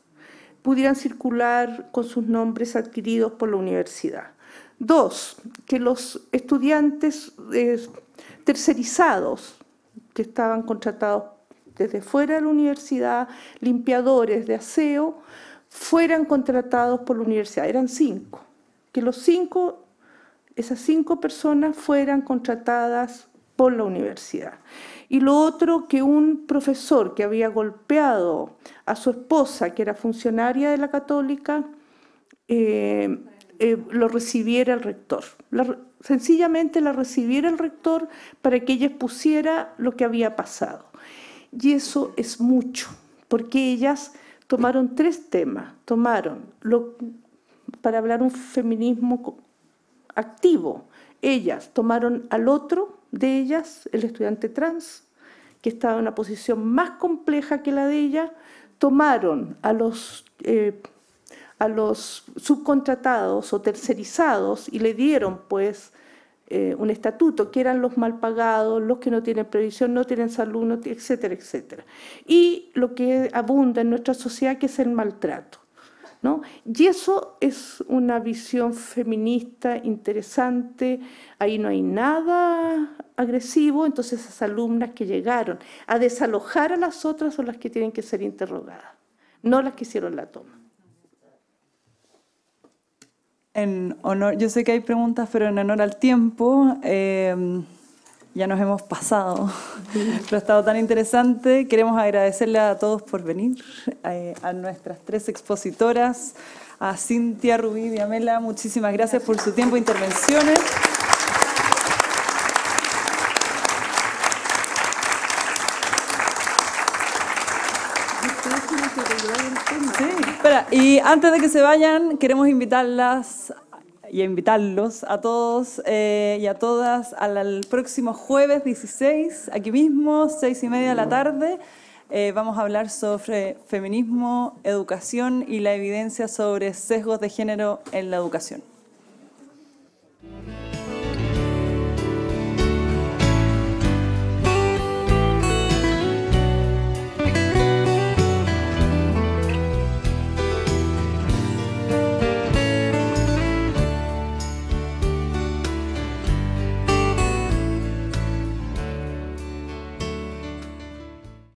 pudieran circular con sus nombres adquiridos por la universidad. Dos, que los estudiantes eh, tercerizados que estaban contratados desde fuera de la universidad, limpiadores de aseo, fueran contratados por la universidad. Eran cinco. Que los cinco, esas cinco personas fueran contratadas por la universidad. Y lo otro, que un profesor que había golpeado a su esposa, que era funcionaria de la católica, eh, eh, lo recibiera el rector. sencillamente la recibiera el rector para que ella expusiera lo que había pasado. Y eso es mucho, porque ellas tomaron tres temas. Tomaron, para hablar un feminismo activo, ellas tomaron al otro de ellas, el estudiante trans, que estaba en una posición más compleja que la de ella, tomaron a los, eh, a los subcontratados o tercerizados y le dieron pues eh, un estatuto, que eran los mal pagados, los que no tienen previsión, no tienen salud, etcétera, etcétera. Y lo que abunda en nuestra sociedad, que es el maltrato. ¿No? Y eso es una visión feminista interesante, ahí no hay nada agresivo, entonces esas alumnas que llegaron a desalojar a las otras son las que tienen que ser interrogadas, no las que hicieron la toma yo sé que hay preguntas, pero en honor al tiempo, em, ya nos hemos pasado, *laughs* pero ha estado tan interesante. Queremos agradecerle a todos por venir, eh, a nuestras tres expositoras, a Cintia Rubí Mela. muchísimas gracias por su tiempo e intervenciones. Y antes de que se vayan, queremos invitarlas y invitarlos a todos eh, y a todas al, próximo jueves 16, aquí mismo, seis y media de la tarde. Eh, vamos a hablar sobre feminismo, educación y la evidencia sobre sesgos de género en la educación.